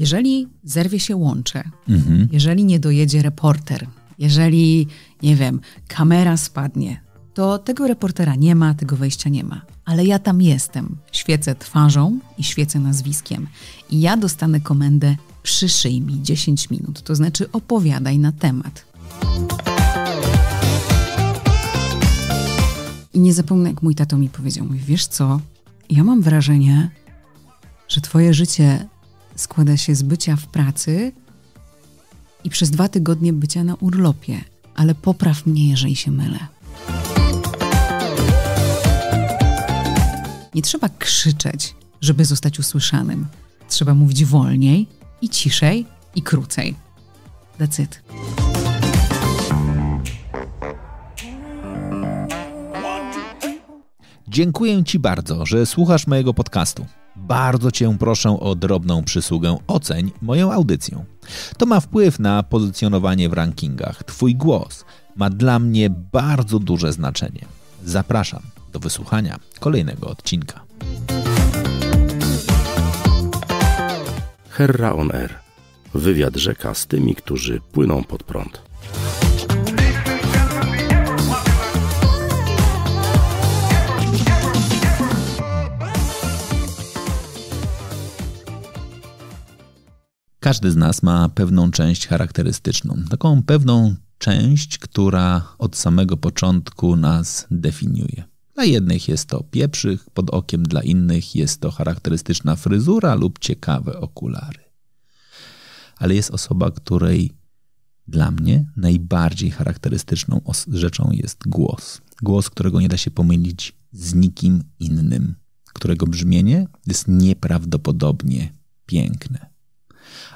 Jeżeli zerwie się łącze, mhm. jeżeli nie dojedzie reporter, jeżeli, nie wiem, kamera spadnie, to tego reportera nie ma, tego wejścia nie ma. Ale ja tam jestem, świecę twarzą i świecę nazwiskiem. I ja dostanę komendę przyszyj mi 10 minut, to znaczy opowiadaj na temat. I nie zapomnę, jak mój tato mi powiedział, mówi, wiesz co, ja mam wrażenie, że twoje życie składa się z bycia w pracy i przez dwa tygodnie bycia na urlopie, ale popraw mnie, jeżeli się mylę. Nie trzeba krzyczeć, żeby zostać usłyszanym. Trzeba mówić wolniej i ciszej i krócej. That's it. Dziękuję Ci bardzo, że słuchasz mojego podcastu. Bardzo Cię proszę o drobną przysługę oceń moją audycję. To ma wpływ na pozycjonowanie w rankingach. Twój głos ma dla mnie bardzo duże znaczenie. Zapraszam do wysłuchania kolejnego odcinka. Herra on Air. Wywiad rzeka z tymi, którzy płyną pod prąd. Każdy z nas ma pewną część charakterystyczną, taką pewną część, która od samego początku nas definiuje. Dla jednych jest to pieprzych pod okiem, dla innych jest to charakterystyczna fryzura lub ciekawe okulary. Ale jest osoba, której dla mnie najbardziej charakterystyczną rzeczą jest głos. Głos, którego nie da się pomylić z nikim innym, którego brzmienie jest nieprawdopodobnie piękne.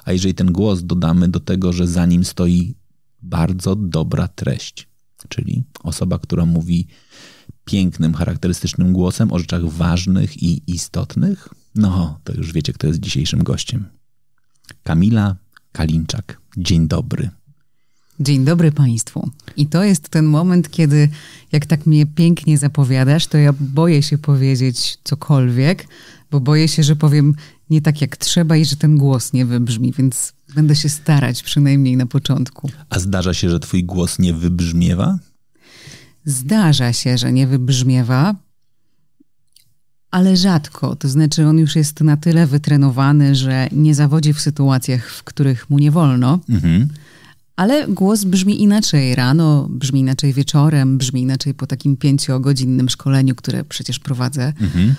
A jeżeli ten głos dodamy do tego, że za nim stoi bardzo dobra treść, czyli osoba, która mówi pięknym, charakterystycznym głosem o rzeczach ważnych i istotnych, no to już wiecie, kto jest dzisiejszym gościem. Kamila Kalinczak. Dzień dobry. Dzień dobry Państwu. I to jest ten moment, kiedy, jak tak mnie pięknie zapowiadasz, to ja boję się powiedzieć cokolwiek, bo boję się, że powiem nie tak jak trzeba i że ten głos nie wybrzmi, więc będę się starać przynajmniej na początku. A zdarza się, że Twój głos nie wybrzmiewa? Zdarza się, że nie wybrzmiewa, ale rzadko. To znaczy, on już jest na tyle wytrenowany, że nie zawodzi w sytuacjach, w których mu nie wolno. Mhm ale głos brzmi inaczej rano, brzmi inaczej wieczorem, brzmi inaczej po takim pięciogodzinnym szkoleniu, które przecież prowadzę. Mhm.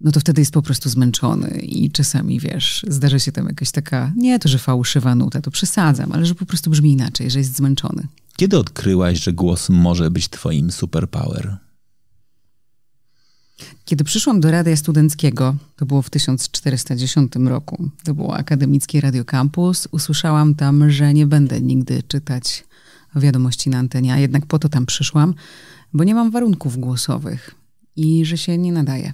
No to wtedy jest po prostu zmęczony i czasami, wiesz, zdarza się tam jakaś taka, nie to, że fałszywa nuta, to przesadzam, ale że po prostu brzmi inaczej, że jest zmęczony. Kiedy odkryłaś, że głos może być twoim superpower? Kiedy przyszłam do Radia Studenckiego, to było w 1410 roku, to było akademicki Radio Campus, usłyszałam tam, że nie będę nigdy czytać wiadomości na antenie, a jednak po to tam przyszłam, bo nie mam warunków głosowych i że się nie nadaje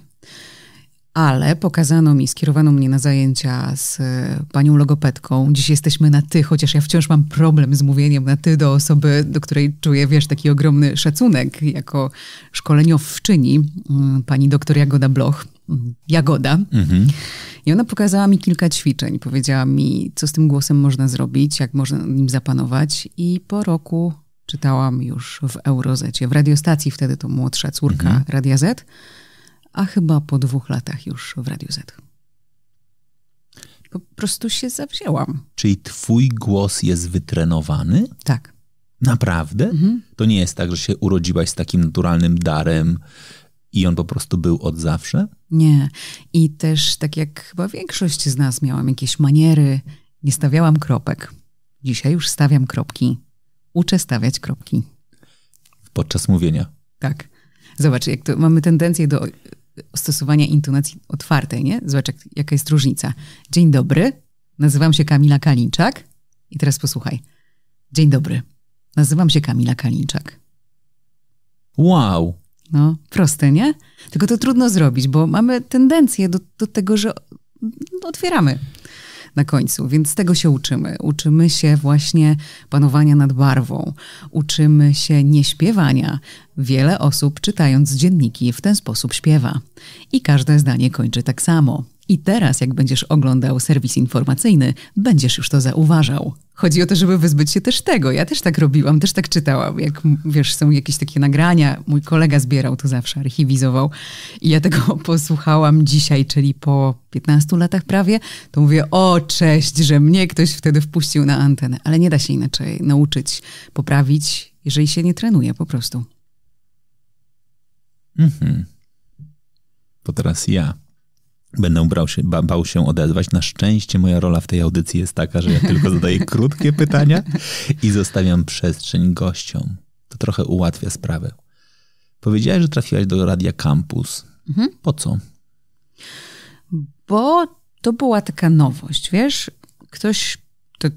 ale pokazano mi, skierowano mnie na zajęcia z e, panią logopedką. Dziś jesteśmy na ty, chociaż ja wciąż mam problem z mówieniem na ty do osoby, do której czuję, wiesz, taki ogromny szacunek jako szkoleniowczyni, mm, pani doktor Jagoda Bloch. Jagoda. Mhm. I ona pokazała mi kilka ćwiczeń. Powiedziała mi, co z tym głosem można zrobić, jak można nim zapanować. I po roku czytałam już w Eurozecie, w radiostacji wtedy to młodsza córka mhm. Radia Z a chyba po dwóch latach już w Radiu Z. Po prostu się zawzięłam. Czyli twój głos jest wytrenowany? Tak. Naprawdę? Mhm. To nie jest tak, że się urodziłaś z takim naturalnym darem i on po prostu był od zawsze? Nie. I też, tak jak chyba większość z nas, miałam jakieś maniery, nie stawiałam kropek. Dzisiaj już stawiam kropki. Uczę stawiać kropki. Podczas mówienia. Tak. Zobacz, jak to mamy tendencję do stosowania intonacji otwartej, nie? Zobacz, jak, jaka jest różnica. Dzień dobry, nazywam się Kamila Kalinczak i teraz posłuchaj. Dzień dobry, nazywam się Kamila Kalinczak. Wow! No, proste, nie? Tylko to trudno zrobić, bo mamy tendencję do, do tego, że otwieramy na końcu. Więc tego się uczymy. Uczymy się właśnie panowania nad barwą, uczymy się nieśpiewania. Wiele osób czytając dzienniki w ten sposób śpiewa. I każde zdanie kończy tak samo. I teraz, jak będziesz oglądał serwis informacyjny, będziesz już to zauważał. Chodzi o to, żeby wyzbyć się też tego. Ja też tak robiłam, też tak czytałam. Jak wiesz, są jakieś takie nagrania, mój kolega zbierał to zawsze, archiwizował. I ja tego posłuchałam dzisiaj, czyli po 15 latach prawie. To mówię, o cześć, że mnie ktoś wtedy wpuścił na antenę. Ale nie da się inaczej nauczyć, poprawić, jeżeli się nie trenuje po prostu. Mhm. To teraz ja. Będę brał się, bał się odezwać. Na szczęście moja rola w tej audycji jest taka, że ja tylko zadaję krótkie pytania i zostawiam przestrzeń gościom. To trochę ułatwia sprawę. Powiedziałeś, że trafiłaś do Radia Campus. Mhm. Po co? Bo to była taka nowość, wiesz? Ktoś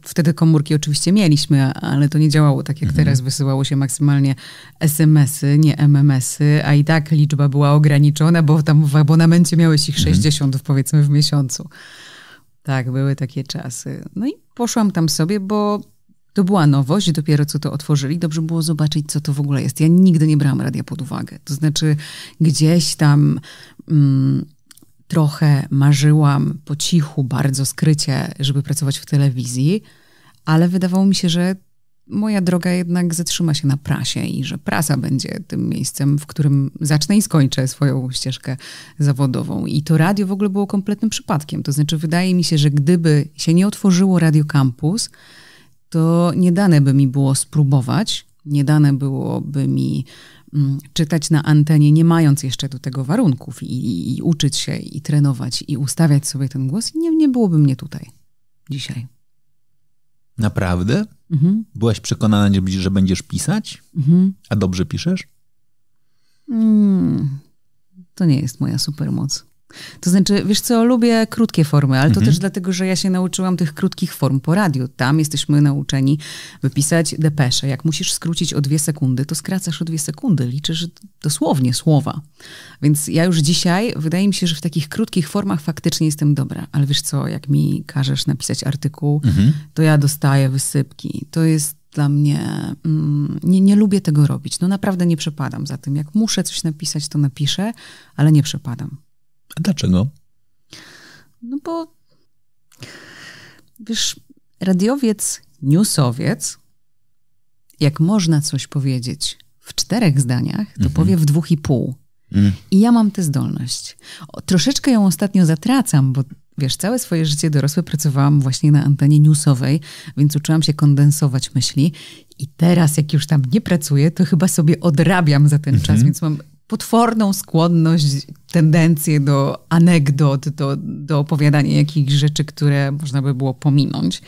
wtedy komórki oczywiście mieliśmy, ale to nie działało tak jak mhm. teraz. Wysyłało się maksymalnie SMS-y, nie MMS-y, a i tak liczba była ograniczona, bo tam w abonamencie miałeś ich 60 mhm. powiedzmy w miesiącu. Tak, były takie czasy. No i poszłam tam sobie, bo to była nowość, dopiero co to otworzyli, dobrze było zobaczyć, co to w ogóle jest. Ja nigdy nie brałam radia pod uwagę. To znaczy, gdzieś tam. Mm, trochę marzyłam po cichu, bardzo skrycie, żeby pracować w telewizji, ale wydawało mi się, że moja droga jednak zatrzyma się na prasie i że prasa będzie tym miejscem, w którym zacznę i skończę swoją ścieżkę zawodową. I to radio w ogóle było kompletnym przypadkiem. To znaczy, wydaje mi się, że gdyby się nie otworzyło Radio Campus, to nie dane by mi było spróbować, nie dane byłoby mi Mm, czytać na antenie, nie mając jeszcze do tego warunków i, i, i uczyć się i trenować i ustawiać sobie ten głos nie, nie byłoby mnie tutaj dzisiaj. Naprawdę? Mhm. Byłaś przekonana, że będziesz pisać? Mhm. A dobrze piszesz? Mm, to nie jest moja supermoc. To znaczy, wiesz co, lubię krótkie formy, ale to mhm. też dlatego, że ja się nauczyłam tych krótkich form po radiu. Tam jesteśmy nauczeni wypisać depesze. Jak musisz skrócić o dwie sekundy, to skracasz o dwie sekundy, liczysz dosłownie słowa. Więc ja już dzisiaj, wydaje mi się, że w takich krótkich formach faktycznie jestem dobra. Ale wiesz co, jak mi każesz napisać artykuł, mhm. to ja dostaję wysypki. To jest dla mnie, mm, nie, nie lubię tego robić. No naprawdę nie przepadam za tym. Jak muszę coś napisać, to napiszę, ale nie przepadam. A dlaczego? No bo wiesz, radiowiec, newsowiec, jak można coś powiedzieć w czterech zdaniach, to mhm. powie w dwóch i pół. Mm. I ja mam tę zdolność. O, troszeczkę ją ostatnio zatracam, bo wiesz, całe swoje życie dorosłe pracowałam właśnie na antenie newsowej, więc uczyłam się kondensować myśli. I teraz, jak już tam nie pracuję, to chyba sobie odrabiam za ten czas, mhm. więc mam potworną skłonność, tendencję do anegdot, do, do opowiadania jakichś rzeczy, które można by było pominąć.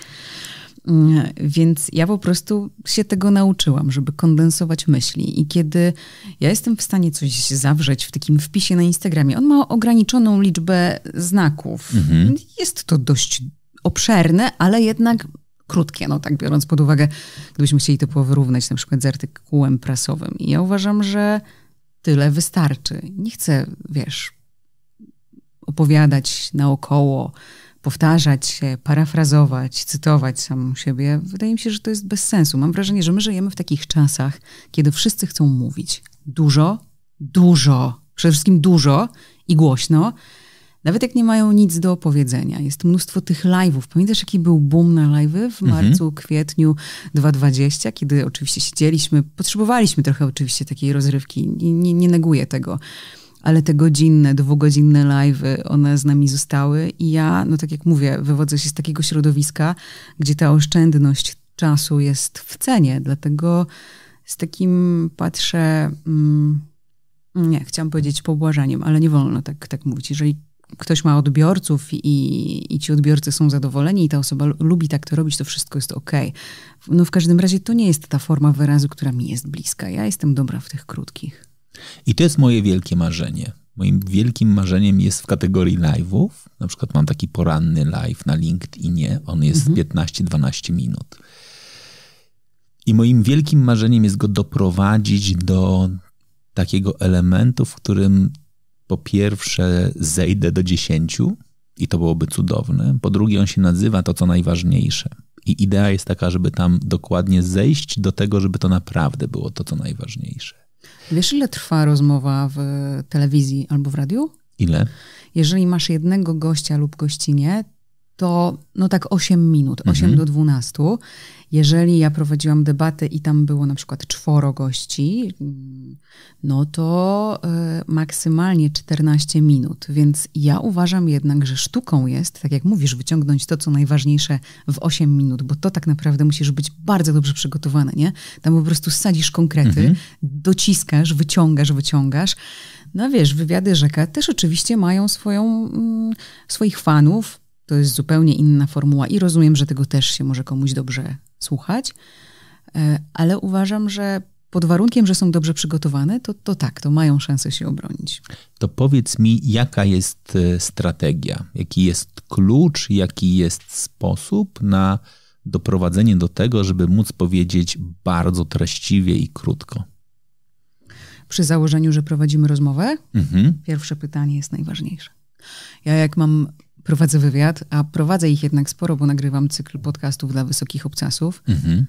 Mm, więc ja po prostu się tego nauczyłam, żeby kondensować myśli. I kiedy ja jestem w stanie coś zawrzeć w takim wpisie na Instagramie, on ma ograniczoną liczbę znaków. Mhm. Jest to dość obszerne, ale jednak krótkie, no tak biorąc pod uwagę, gdybyśmy chcieli to powyrównać na przykład z artykułem prasowym. I ja uważam, że tyle wystarczy. Nie chcę, wiesz, opowiadać naokoło, powtarzać się, parafrazować, cytować samą siebie. Wydaje mi się, że to jest bez sensu. Mam wrażenie, że my żyjemy w takich czasach, kiedy wszyscy chcą mówić dużo, dużo, przede wszystkim dużo i głośno nawet jak nie mają nic do opowiedzenia. Jest mnóstwo tych live'ów. Pamiętasz, jaki był boom na live'y w mhm. marcu, mhm. kwietniu 2020, kiedy oczywiście siedzieliśmy, potrzebowaliśmy trochę oczywiście takiej rozrywki. Nie, nie neguję tego ale te godzinne, dwugodzinne live'y, one z nami zostały i ja, no tak jak mówię, wywodzę się z takiego środowiska, gdzie ta oszczędność czasu jest w cenie, dlatego z takim patrzę, mm, nie, chciałam powiedzieć pobłażaniem, ale nie wolno tak, tak mówić. Jeżeli ktoś ma odbiorców i, i ci odbiorcy są zadowoleni i ta osoba lubi tak to robić, to wszystko jest ok. No w każdym razie to nie jest ta forma wyrazu, która mi jest bliska. Ja jestem dobra w tych krótkich. I to jest moje wielkie marzenie. Moim wielkim marzeniem jest w kategorii live'ów. Na przykład mam taki poranny live na LinkedInie. On jest mhm. 15-12 minut. I moim wielkim marzeniem jest go doprowadzić do takiego elementu, w którym po pierwsze zejdę do dziesięciu i to byłoby cudowne. Po drugie, on się nazywa to, co najważniejsze. I idea jest taka, żeby tam dokładnie zejść do tego, żeby to naprawdę było to, co najważniejsze. Wiesz, ile trwa rozmowa w telewizji albo w radiu? Ile? Jeżeli masz jednego gościa lub gościnie, to no tak 8 minut, 8 mhm. do 12. Jeżeli ja prowadziłam debatę i tam było na przykład czworo gości, no to y, maksymalnie 14 minut. Więc ja uważam jednak, że sztuką jest, tak jak mówisz, wyciągnąć to, co najważniejsze w 8 minut, bo to tak naprawdę musisz być bardzo dobrze przygotowany, nie? Tam po prostu sadzisz konkrety, mhm. dociskasz, wyciągasz, wyciągasz. No wiesz, wywiady rzeka też oczywiście mają swoją, mm, swoich fanów. To jest zupełnie inna formuła i rozumiem, że tego też się może komuś dobrze słuchać, e, ale uważam, że pod warunkiem, że są dobrze przygotowane, to, to tak, to mają szansę się obronić. To powiedz mi, jaka jest e, strategia, jaki jest klucz, jaki jest sposób na doprowadzenie do tego, żeby móc powiedzieć bardzo treściwie i krótko? Przy założeniu, że prowadzimy rozmowę, mhm. pierwsze pytanie jest najważniejsze. Ja jak mam prowadzę wywiad, a prowadzę ich jednak sporo, bo nagrywam cykl podcastów dla wysokich obcasów, mhm.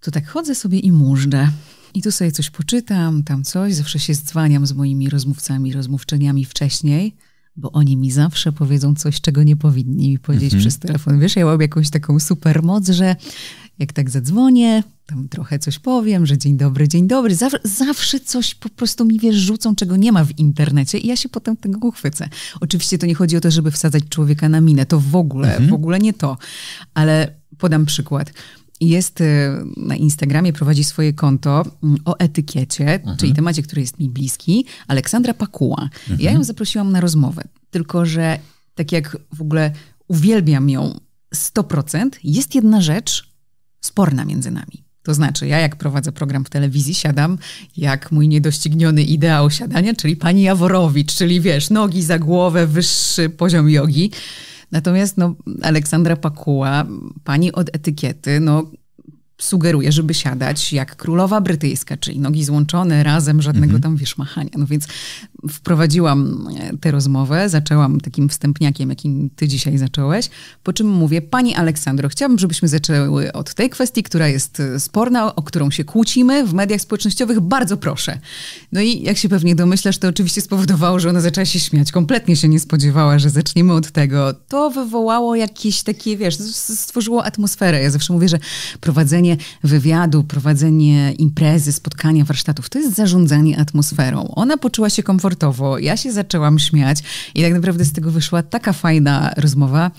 to tak chodzę sobie i mużdżę. I tu sobie coś poczytam, tam coś. Zawsze się zwaniam z moimi rozmówcami, rozmówczyniami wcześniej, bo oni mi zawsze powiedzą coś, czego nie powinni mi powiedzieć mhm. przez telefon. Wiesz, ja mam jakąś taką super moc, że jak tak zadzwonię, tam trochę coś powiem, że dzień dobry, dzień dobry. Zaw zawsze coś po prostu mi wiesz, rzucą, czego nie ma w internecie i ja się potem tego uchwycę. Oczywiście to nie chodzi o to, żeby wsadzać człowieka na minę, to w ogóle, mhm. w ogóle nie to. Ale podam przykład. Jest y, na Instagramie, prowadzi swoje konto mm, o etykiecie, mhm. czyli temacie, który jest mi bliski, Aleksandra Pakuła. Mhm. Ja ją zaprosiłam na rozmowę, tylko że tak jak w ogóle uwielbiam ją 100%, jest jedna rzecz, sporna między nami. To znaczy, ja jak prowadzę program w telewizji, siadam jak mój niedościgniony ideał siadania, czyli pani Jaworowicz, czyli wiesz, nogi za głowę, wyższy poziom jogi. Natomiast no, Aleksandra Pakuła, pani od etykiety, no, sugeruje, żeby siadać jak królowa brytyjska, czyli nogi złączone razem, żadnego mhm. tam wiesz machania. No więc wprowadziłam e, tę rozmowę, zaczęłam takim wstępniakiem, jakim ty dzisiaj zacząłeś, po czym mówię, pani Aleksandro, chciałabym, żebyśmy zaczęły od tej kwestii, która jest e, sporna, o którą się kłócimy w mediach społecznościowych, bardzo proszę. No i jak się pewnie domyślasz, to oczywiście spowodowało, że ona zaczęła się śmiać, kompletnie się nie spodziewała, że zaczniemy od tego. To wywołało jakieś takie, wiesz, stworzyło atmosferę. Ja zawsze mówię, że prowadzenie prowadzenie wywiadu, prowadzenie imprezy, spotkania, warsztatów, to jest zarządzanie atmosferą. Ona poczuła się komfortowo, ja się zaczęłam śmiać i tak naprawdę z tego wyszła taka fajna rozmowa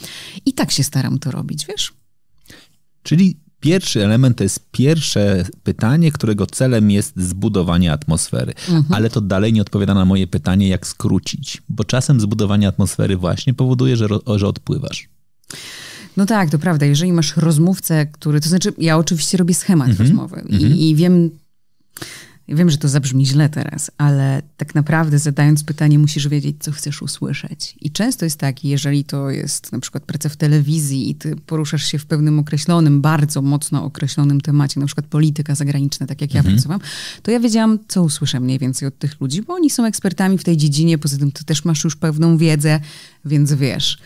i tak się staram to robić, wiesz? Czyli pierwszy element to jest pierwsze pytanie, którego celem jest zbudowanie atmosfery. Mhm. Ale to dalej nie odpowiada na moje pytanie, jak skrócić, bo czasem zbudowanie atmosfery właśnie powoduje, że, że odpływasz. No tak, to prawda. Jeżeli masz rozmówcę, który, to znaczy ja oczywiście robię schemat mm -hmm. rozmowy i, mm -hmm. i wiem, ja wiem, że to zabrzmi źle teraz, ale tak naprawdę zadając pytanie, musisz wiedzieć, co chcesz usłyszeć. I często jest tak, jeżeli to jest na przykład praca w telewizji i ty poruszasz się w pewnym określonym, bardzo mocno określonym temacie, na przykład polityka zagraniczna, tak jak mhm. ja pracowałam, to ja wiedziałam, co usłyszę mniej więcej od tych ludzi, bo oni są ekspertami w tej dziedzinie, poza tym ty też masz już pewną wiedzę, więc wiesz.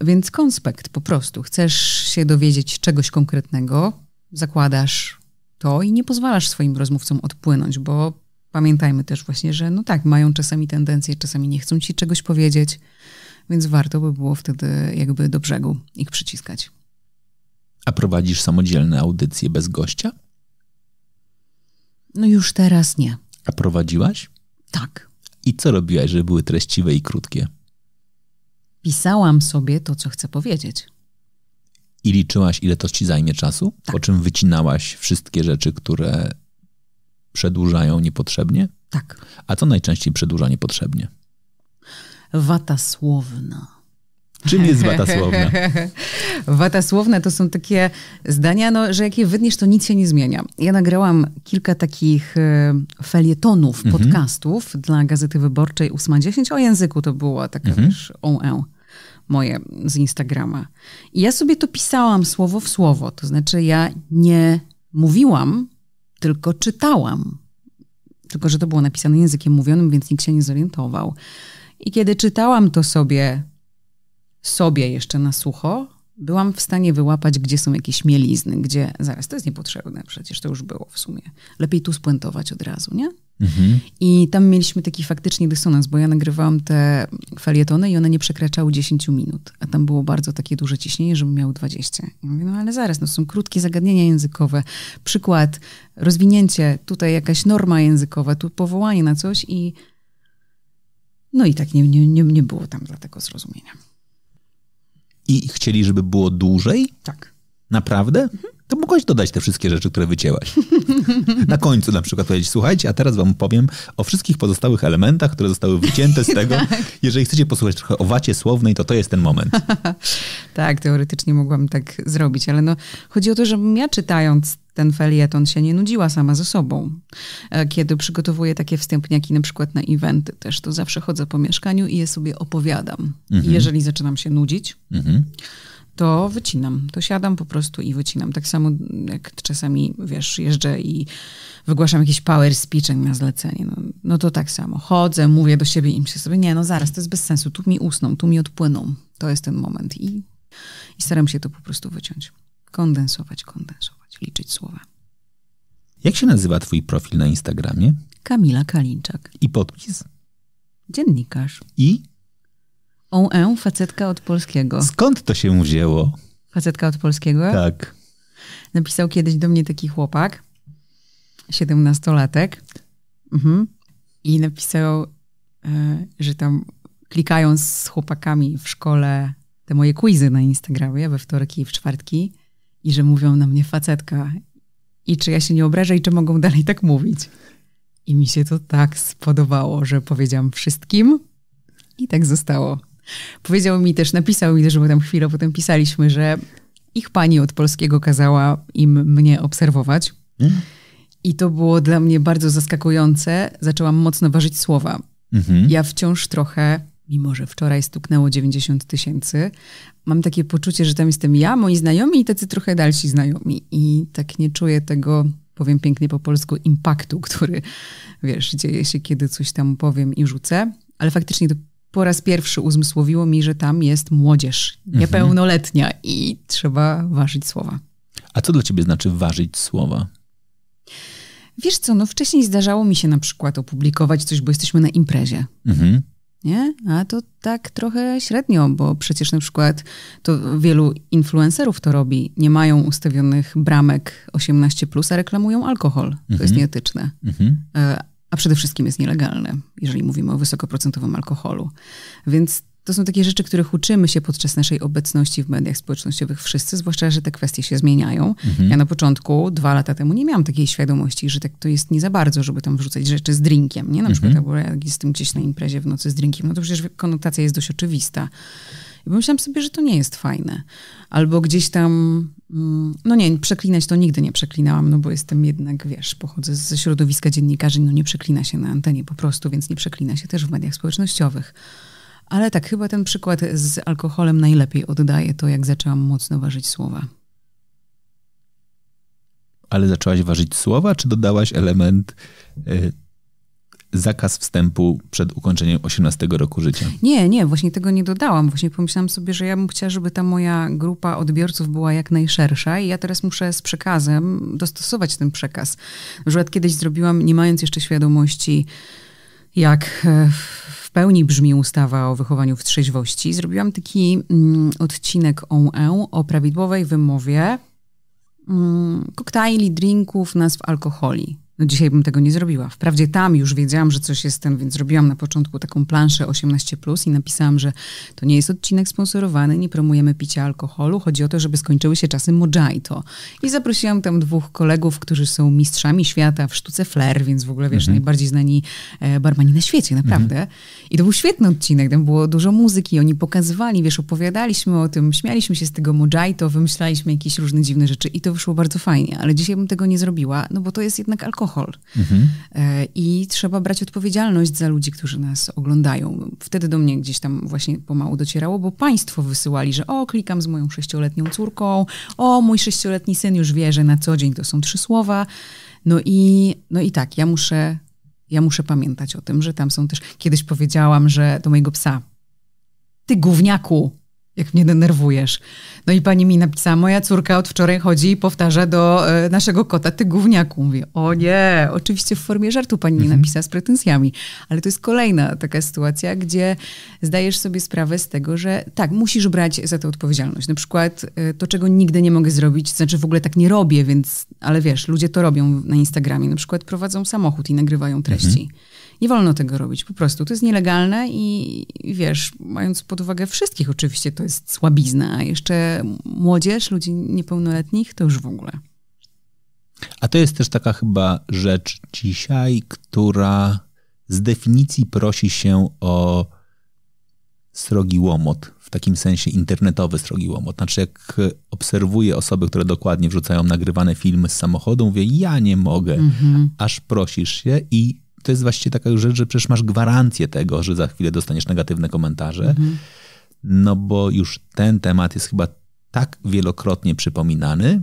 Więc konspekt po prostu. Chcesz się dowiedzieć czegoś konkretnego, zakładasz to i nie pozwalasz swoim rozmówcom odpłynąć, bo pamiętajmy też właśnie, że no tak, mają czasami tendencje, czasami nie chcą ci czegoś powiedzieć, więc warto by było wtedy jakby do brzegu ich przyciskać. A prowadzisz samodzielne audycje bez gościa? No już teraz nie. A prowadziłaś? Tak. I co robiłaś, żeby były treściwe i krótkie? pisałam sobie to, co chcę powiedzieć. I liczyłaś, ile to ci zajmie czasu? Tak. Po czym wycinałaś wszystkie rzeczy, które przedłużają niepotrzebnie? Tak. A co najczęściej przedłuża niepotrzebnie? Wata słowna. Czym jest wata słowna? wata słowna to są takie zdania, no, że jak je wydniesz, to nic się nie zmienia. Ja nagrałam kilka takich e, felietonów, mm -hmm. podcastów dla Gazety Wyborczej 810 o języku to było, taka mm -hmm. wiesz, on, on. E, moje z Instagrama. I ja sobie to pisałam słowo w słowo, to znaczy ja nie mówiłam, tylko czytałam. Tylko, że to było napisane językiem mówionym, więc nikt się nie zorientował. I kiedy czytałam to sobie, sobie jeszcze na sucho, byłam w stanie wyłapać, gdzie są jakieś mielizny, gdzie zaraz to jest niepotrzebne, przecież to już było w sumie. Lepiej tu spuentować od razu, nie? Mhm. I tam mieliśmy taki faktycznie dysonans, bo ja nagrywałam te falietony i one nie przekraczały 10 minut, a tam było bardzo takie duże ciśnienie, żeby miały 20. I mówię, no ale zaraz, no są krótkie zagadnienia językowe, przykład, rozwinięcie, tutaj jakaś norma językowa, tu powołanie na coś i no i tak nie, nie, nie, nie było tam dla tego zrozumienia. I chcieli, żeby było dłużej? Tak. Naprawdę? Mhm to mogłeś dodać te wszystkie rzeczy, które wycięłaś. Na końcu na przykład powiedzieć, słuchajcie, a teraz wam powiem o wszystkich pozostałych elementach, które zostały wycięte z tego. tak. Jeżeli chcecie posłuchać trochę o wacie słownej, to to jest ten moment. tak, teoretycznie mogłam tak zrobić, ale no, chodzi o to, że ja czytając ten felieton się nie nudziła sama ze sobą. E, kiedy przygotowuję takie wstępniaki na przykład na eventy też, to zawsze chodzę po mieszkaniu i je sobie opowiadam. Mhm. jeżeli zaczynam się nudzić... Mhm to wycinam. To siadam po prostu i wycinam. Tak samo jak czasami, wiesz, jeżdżę i wygłaszam jakiś power speech na zlecenie. No, no to tak samo. Chodzę, mówię do siebie i myślę sobie, nie, no zaraz, to jest bez sensu. Tu mi usną, tu mi odpłyną. To jest ten moment. I, i staram się to po prostu wyciąć. Kondensować, kondensować, liczyć słowa. Jak się nazywa twój profil na Instagramie? Kamila Kalinczak. I podpis? Dziennikarz. I OE, facetka od polskiego. Skąd to się wzięło? Facetka od polskiego? Tak. Napisał kiedyś do mnie taki chłopak, siedemnastolatek. Mhm. I napisał, e, że tam klikając z chłopakami w szkole te moje quizy na Instagramie we wtorki i w czwartki i że mówią na mnie facetka i czy ja się nie obrażę i czy mogą dalej tak mówić. I mi się to tak spodobało, że powiedziałam wszystkim i tak zostało. Powiedział mi też, napisał mi też, bo tam chwilę potem pisaliśmy, że ich pani od polskiego kazała im mnie obserwować. Mm. I to było dla mnie bardzo zaskakujące. Zaczęłam mocno ważyć słowa. Mm -hmm. Ja wciąż trochę, mimo że wczoraj stuknęło 90 tysięcy, mam takie poczucie, że tam jestem ja, moi znajomi i tacy trochę dalsi znajomi. I tak nie czuję tego, powiem pięknie po polsku, impaktu, który, wiesz, dzieje się, kiedy coś tam powiem i rzucę. Ale faktycznie to po raz pierwszy uzmysłowiło mi, że tam jest młodzież mhm. niepełnoletnia mhm. i trzeba ważyć słowa. A co dla ciebie znaczy ważyć słowa? Wiesz co, no wcześniej zdarzało mi się na przykład opublikować coś, bo jesteśmy na imprezie. Mhm. Nie? A to tak trochę średnio, bo przecież na przykład to wielu influencerów to robi. Nie mają ustawionych bramek 18, a reklamują alkohol. Mhm. To jest mhm. nieetyczne. Mhm. E, a przede wszystkim jest nielegalne, jeżeli mówimy o wysokoprocentowym alkoholu. Więc to są takie rzeczy, których uczymy się podczas naszej obecności w mediach społecznościowych wszyscy, zwłaszcza, że te kwestie się zmieniają. Mhm. Ja na początku, dwa lata temu, nie miałam takiej świadomości, że tak to jest nie za bardzo, żeby tam wrzucać rzeczy z drinkiem, nie? Na mhm. przykład, jak jestem gdzieś na imprezie w nocy z drinkiem, no to przecież konotacja jest dość oczywista. I pomyślałam sobie, że to nie jest fajne. Albo gdzieś tam, mm, no nie, przeklinać to nigdy nie przeklinałam, no bo jestem jednak, wiesz, pochodzę ze środowiska dziennikarzy, no nie przeklina się na antenie po prostu, więc nie przeklina się też w mediach społecznościowych. Ale tak, chyba ten przykład z alkoholem najlepiej oddaje to, jak zaczęłam mocno ważyć słowa. Ale zaczęłaś ważyć słowa, czy dodałaś element y, zakaz wstępu przed ukończeniem 18 roku życia. Nie, nie, właśnie tego nie dodałam. Właśnie pomyślałam sobie, że ja bym chciała, żeby ta moja grupa odbiorców była jak najszersza i ja teraz muszę z przekazem dostosować ten przekaz. Na przykład kiedyś zrobiłam, nie mając jeszcze świadomości, jak e, w pełni brzmi ustawa o wychowaniu w trzeźwości, zrobiłam taki mm, odcinek on o prawidłowej wymowie mm, koktajli, drinków, nazw alkoholi. No dzisiaj bym tego nie zrobiła. Wprawdzie tam już wiedziałam, że coś jestem, więc zrobiłam na początku taką planszę 18 plus i napisałam, że to nie jest odcinek sponsorowany, nie promujemy picia alkoholu, chodzi o to, żeby skończyły się czasy mojito. I zaprosiłam tam dwóch kolegów, którzy są mistrzami świata w sztuce flair, więc w ogóle wiesz, mhm. najbardziej znani e, barmani na świecie, naprawdę. Mhm. I to był świetny odcinek, tam było dużo muzyki, oni pokazywali, wiesz, opowiadaliśmy o tym, śmialiśmy się z tego mojito, wymyślaliśmy jakieś różne dziwne rzeczy i to wyszło bardzo fajnie, ale dzisiaj bym tego nie zrobiła, no bo to jest jednak alkohol alkohol. Mhm. E, I trzeba brać odpowiedzialność za ludzi, którzy nas oglądają. Wtedy do mnie gdzieś tam właśnie pomału docierało, bo państwo wysyłali, że o, klikam z moją sześcioletnią córką, o, mój sześcioletni syn już wie, że na co dzień to są trzy słowa. No i, no i tak, ja muszę, ja muszę pamiętać o tym, że tam są też. Kiedyś powiedziałam, że do mojego psa, ty gówniaku, jak mnie denerwujesz. No i pani mi napisała, moja córka od wczoraj chodzi i powtarza do y, naszego kota, ty gówniaku. Mówię, o nie, oczywiście w formie żartu pani mhm. napisała z pretensjami. Ale to jest kolejna taka sytuacja, gdzie zdajesz sobie sprawę z tego, że tak, musisz brać za to odpowiedzialność. Na przykład y, to, czego nigdy nie mogę zrobić, znaczy w ogóle tak nie robię, więc, ale wiesz, ludzie to robią na Instagramie. Na przykład prowadzą samochód i nagrywają treści. Mhm. Nie wolno tego robić, po prostu. To jest nielegalne i, i wiesz, mając pod uwagę wszystkich oczywiście, to jest słabizna, a jeszcze młodzież, ludzi niepełnoletnich, to już w ogóle. A to jest też taka chyba rzecz dzisiaj, która z definicji prosi się o srogi łomot, w takim sensie internetowy srogi łomot. Znaczy, jak obserwuję osoby, które dokładnie wrzucają nagrywane filmy z samochodu, mówię, ja nie mogę, mm -hmm. aż prosisz się i to jest właściwie taka rzecz, że przecież masz gwarancję tego, że za chwilę dostaniesz negatywne komentarze, mhm. no bo już ten temat jest chyba tak wielokrotnie przypominany,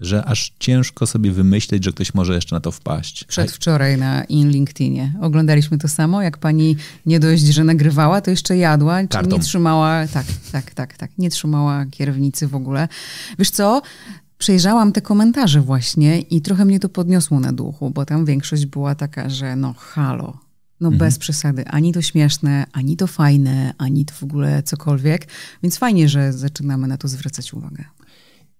że aż ciężko sobie wymyśleć, że ktoś może jeszcze na to wpaść. Przedwczoraj na in LinkedInie oglądaliśmy to samo, jak pani nie dość, że nagrywała, to jeszcze jadła, nie trzymała, tak, tak, tak, tak, nie trzymała kierownicy w ogóle. Wiesz co, Przejrzałam te komentarze właśnie i trochę mnie to podniosło na duchu, bo tam większość była taka, że no halo, no mhm. bez przesady, ani to śmieszne, ani to fajne, ani to w ogóle cokolwiek, więc fajnie, że zaczynamy na to zwracać uwagę.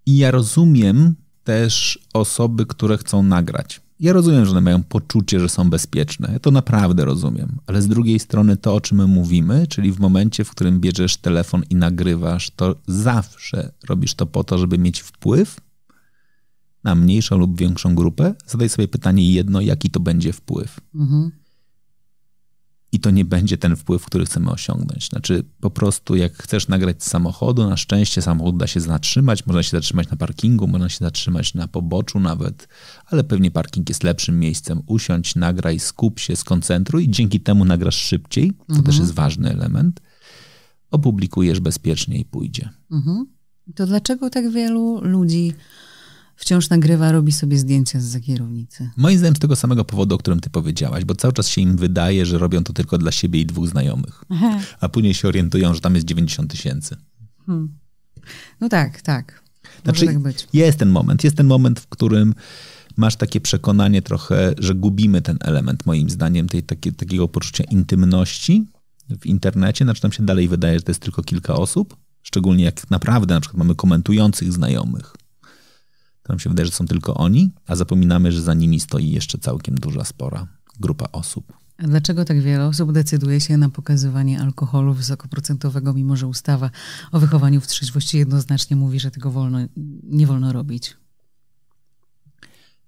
I ja rozumiem też osoby, które chcą nagrać. Ja rozumiem, że one mają poczucie, że są bezpieczne. Ja to naprawdę rozumiem. Ale z drugiej strony to, o czym my mówimy, czyli w momencie, w którym bierzesz telefon i nagrywasz, to zawsze robisz to po to, żeby mieć wpływ na mniejszą lub większą grupę, zadaj sobie pytanie jedno, jaki to będzie wpływ. Mhm. I to nie będzie ten wpływ, który chcemy osiągnąć. Znaczy, po prostu jak chcesz nagrać z samochodu, na szczęście samochód da się zatrzymać, można się zatrzymać na parkingu, można się zatrzymać na poboczu nawet, ale pewnie parking jest lepszym miejscem. Usiądź, nagraj, skup się, skoncentruj i dzięki temu nagrasz szybciej, to mhm. też jest ważny element. Opublikujesz bezpiecznie i pójdzie. Mhm. To dlaczego tak wielu ludzi wciąż nagrywa, robi sobie zdjęcia z kierownicy. Moim zdaniem z tego samego powodu, o którym ty powiedziałaś, bo cały czas się im wydaje, że robią to tylko dla siebie i dwóch znajomych, a później się orientują, że tam jest 90 tysięcy. Hmm. No tak, tak. Może znaczy, tak być. Jest ten moment, jest ten moment, w którym masz takie przekonanie trochę, że gubimy ten element, moim zdaniem, tej, takie, takiego poczucia intymności w internecie. Znaczy tam się dalej wydaje, że to jest tylko kilka osób, szczególnie jak naprawdę na przykład mamy komentujących znajomych to nam się wydaje, że są tylko oni, a zapominamy, że za nimi stoi jeszcze całkiem duża, spora grupa osób. A dlaczego tak wiele osób decyduje się na pokazywanie alkoholu wysokoprocentowego, mimo że ustawa o wychowaniu w trzeźwości jednoznacznie mówi, że tego wolno, nie wolno robić?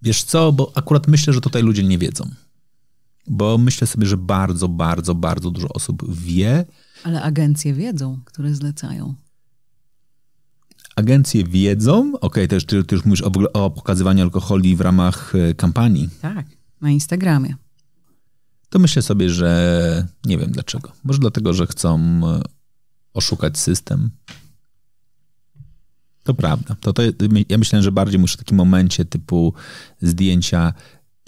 Wiesz co, bo akurat myślę, że tutaj ludzie nie wiedzą. Bo myślę sobie, że bardzo, bardzo, bardzo dużo osób wie. Ale agencje wiedzą, które zlecają agencje wiedzą, okej, okay, też ty, ty, już mówisz o, o pokazywaniu alkoholi w ramach e, kampanii. Tak, na Instagramie. To myślę sobie, że nie wiem dlaczego. Może dlatego, że chcą e, oszukać system. To prawda. To, to, ja myślę, że bardziej muszę w takim momencie typu zdjęcia,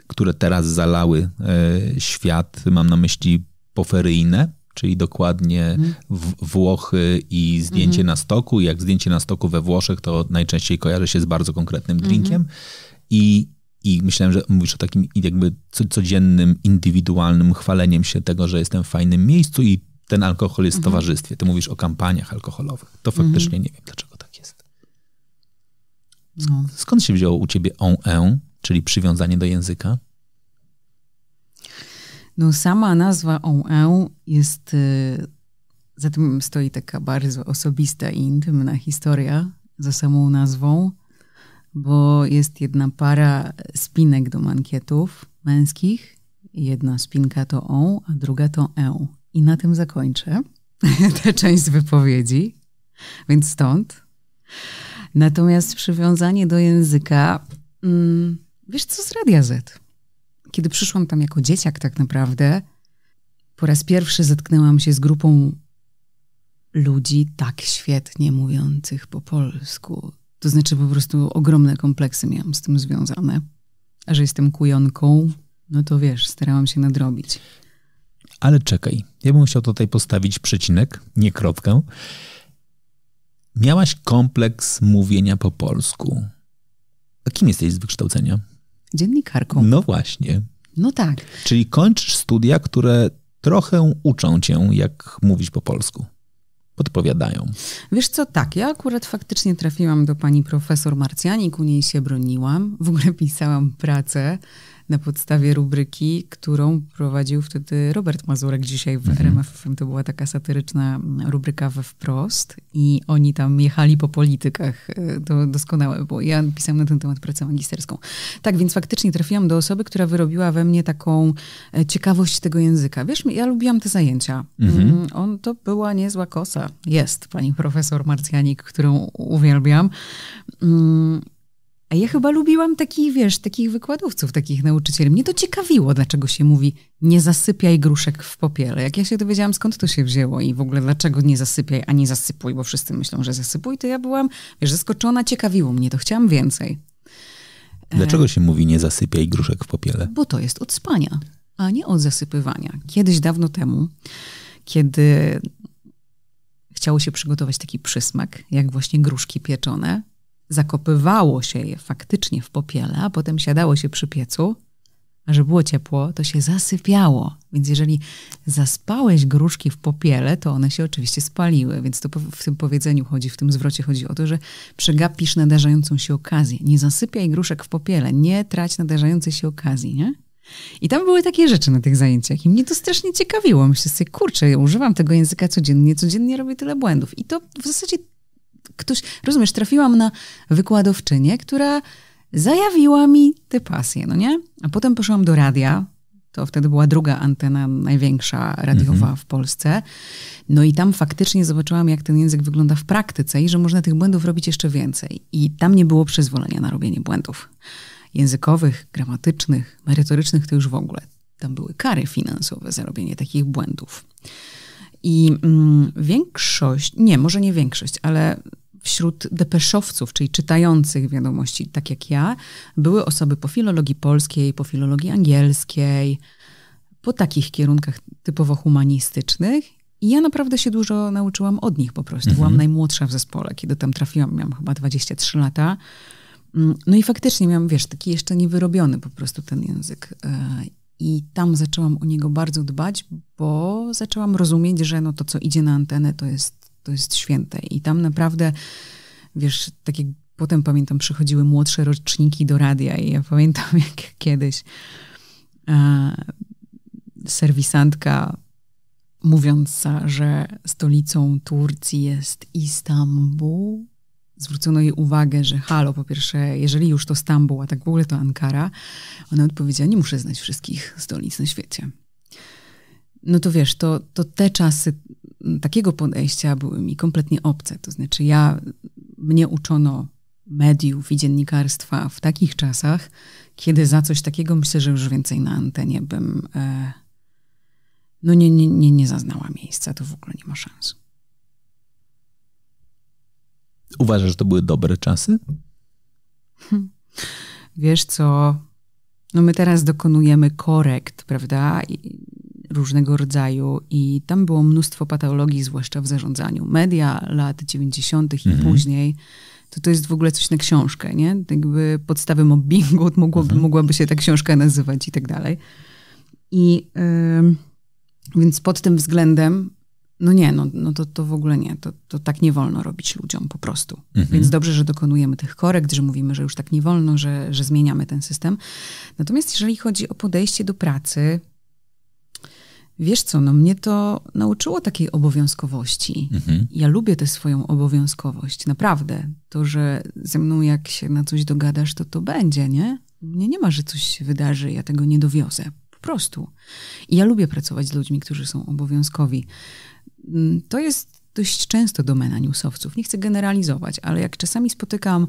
które teraz zalały e, świat, mam na myśli poferyjne, czyli dokładnie mhm. Włochy i zdjęcie mhm. na stoku. Jak zdjęcie na stoku we Włoszech, to najczęściej kojarzy się z bardzo konkretnym mhm. drinkiem. Mhm. I, I myślałem, że mówisz o takim jakby codziennym, indywidualnym chwaleniem się tego, że jestem w fajnym miejscu i ten alkohol jest w mhm. towarzystwie. Ty mówisz o kampaniach alkoholowych. To faktycznie nie wiem, dlaczego tak jest. No. Sk Skąd się wzięło u ciebie on, czyli przywiązanie do języka? No sama nazwa OE jest, y, za tym stoi taka bardzo osobista i intymna historia za samą nazwą, bo jest jedna para spinek do mankietów męskich. Jedna spinka to O, a druga to E. I na tym zakończę tę część wypowiedzi, więc stąd. Natomiast przywiązanie do języka, mm, wiesz co z Radia Z? Kiedy przyszłam tam jako dzieciak, tak naprawdę, po raz pierwszy zetknęłam się z grupą ludzi tak świetnie mówiących po polsku. To znaczy, po prostu ogromne kompleksy miałam z tym związane. A że jestem kujonką, no to wiesz, starałam się nadrobić. Ale czekaj, ja bym chciał tutaj postawić przecinek, nie kropkę. Miałaś kompleks mówienia po polsku. A kim jesteś z wykształcenia? dziennikarką. No właśnie. No tak. Czyli kończysz studia, które trochę uczą cię, jak mówić po polsku. Podpowiadają. Wiesz co, tak, ja akurat faktycznie trafiłam do pani profesor Marcjanik, u niej się broniłam, w ogóle pisałam pracę na podstawie rubryki, którą prowadził wtedy Robert Mazurek dzisiaj w mhm. RMF To była taka satyryczna mm, rubryka we wprost i oni tam jechali po politykach. To e, doskonałe, bo ja pisałam na ten temat pracę magisterską. Tak, więc faktycznie trafiłam do osoby, która wyrobiła we mnie taką e, ciekawość tego języka. Wiesz, ja lubiłam te zajęcia. Mhm. Mm, on to była niezła kosa. Jest pani profesor Marcjanik, którą uwielbiam. Mm, a ja chyba lubiłam takich, wiesz, takich wykładowców, takich nauczycieli. Mnie to ciekawiło, dlaczego się mówi nie zasypiaj gruszek w popiele. Jak ja się dowiedziałam, skąd to się wzięło i w ogóle dlaczego nie zasypiaj, a nie zasypuj, bo wszyscy myślą, że zasypuj, to ja byłam, wiesz, zaskoczona, ciekawiło mnie to, chciałam więcej. E, dlaczego się mówi nie zasypiaj gruszek w popiele? Bo to jest od spania, a nie od zasypywania. Kiedyś dawno temu, kiedy chciało się przygotować taki przysmak, jak właśnie gruszki pieczone, zakopywało się je faktycznie w popiele, a potem siadało się przy piecu, a że było ciepło, to się zasypiało. Więc jeżeli zaspałeś gruszki w popiele, to one się oczywiście spaliły. Więc to w tym powiedzeniu chodzi, w tym zwrocie chodzi o to, że przegapisz nadarzającą się okazję. Nie zasypiaj gruszek w popiele, nie trać nadarzającej się okazji, nie? I tam były takie rzeczy na tych zajęciach i mnie to strasznie ciekawiło. Myślę sobie, kurczę, używam tego języka codziennie, codziennie robię tyle błędów. I to w zasadzie ktoś, rozumiesz, trafiłam na wykładowczynię, która zajawiła mi tę pasję, no nie? A potem poszłam do radia, to wtedy była druga antena, największa radiowa mhm. w Polsce. No i tam faktycznie zobaczyłam, jak ten język wygląda w praktyce i że można tych błędów robić jeszcze więcej. I tam nie było przyzwolenia na robienie błędów językowych, gramatycznych, merytorycznych, to już w ogóle. Tam były kary finansowe za robienie takich błędów. I mm, większość, nie, może nie większość, ale wśród depeszowców, czyli czytających wiadomości, tak jak ja, były osoby po filologii polskiej, po filologii angielskiej, po takich kierunkach typowo humanistycznych. I ja naprawdę się dużo nauczyłam od nich po prostu. Mhm. Byłam najmłodsza w zespole, kiedy tam trafiłam, miałam chyba 23 lata. Mm, no i faktycznie miałam, wiesz, taki jeszcze niewyrobiony po prostu ten język. E, I tam zaczęłam o niego bardzo dbać, bo zaczęłam rozumieć, że no to, co idzie na antenę, to jest to jest święte. I tam naprawdę, wiesz, tak jak potem pamiętam, przychodziły młodsze roczniki do radia i ja pamiętam, jak kiedyś e, serwisantka mówiąc, że stolicą Turcji jest Istanbul, zwrócono jej uwagę, że halo, po pierwsze, jeżeli już to Stambuł, a tak w ogóle to Ankara, ona odpowiedziała, nie muszę znać wszystkich stolic na świecie. No to wiesz, to, to te czasy takiego podejścia były mi kompletnie obce. To znaczy, ja mnie uczono mediów i dziennikarstwa w takich czasach, kiedy za coś takiego myślę, że już więcej na antenie bym. E, no nie, nie, nie, nie zaznała miejsca, to w ogóle nie ma szans. Uważasz, że to były dobre czasy? Hmm. Wiesz co, no my teraz dokonujemy korekt, prawda? I różnego rodzaju i tam było mnóstwo patologii, zwłaszcza w zarządzaniu. Media lat 90. Mhm. i później, to to jest w ogóle coś na książkę, nie? Tak jakby podstawy mobbingu, mogłoby, mhm. mogłaby się ta książka nazywać i tak dalej. I yy, więc pod tym względem, no nie, no, no to, to w ogóle nie, to, to tak nie wolno robić ludziom po prostu. Mhm. Więc dobrze, że dokonujemy tych korekt, że mówimy, że już tak nie wolno, że, że zmieniamy ten system. Natomiast jeżeli chodzi o podejście do pracy, Wiesz co, no mnie to nauczyło takiej obowiązkowości. Mhm. Ja lubię tę swoją obowiązkowość, naprawdę. To, że ze mną jak się na coś dogadasz, to to będzie, nie? Mnie nie ma, że coś się wydarzy, ja tego nie dowiozę. Po prostu. I ja lubię pracować z ludźmi, którzy są obowiązkowi. Mm, to jest dość często domena newsowców. Nie chcę generalizować, ale jak czasami spotykam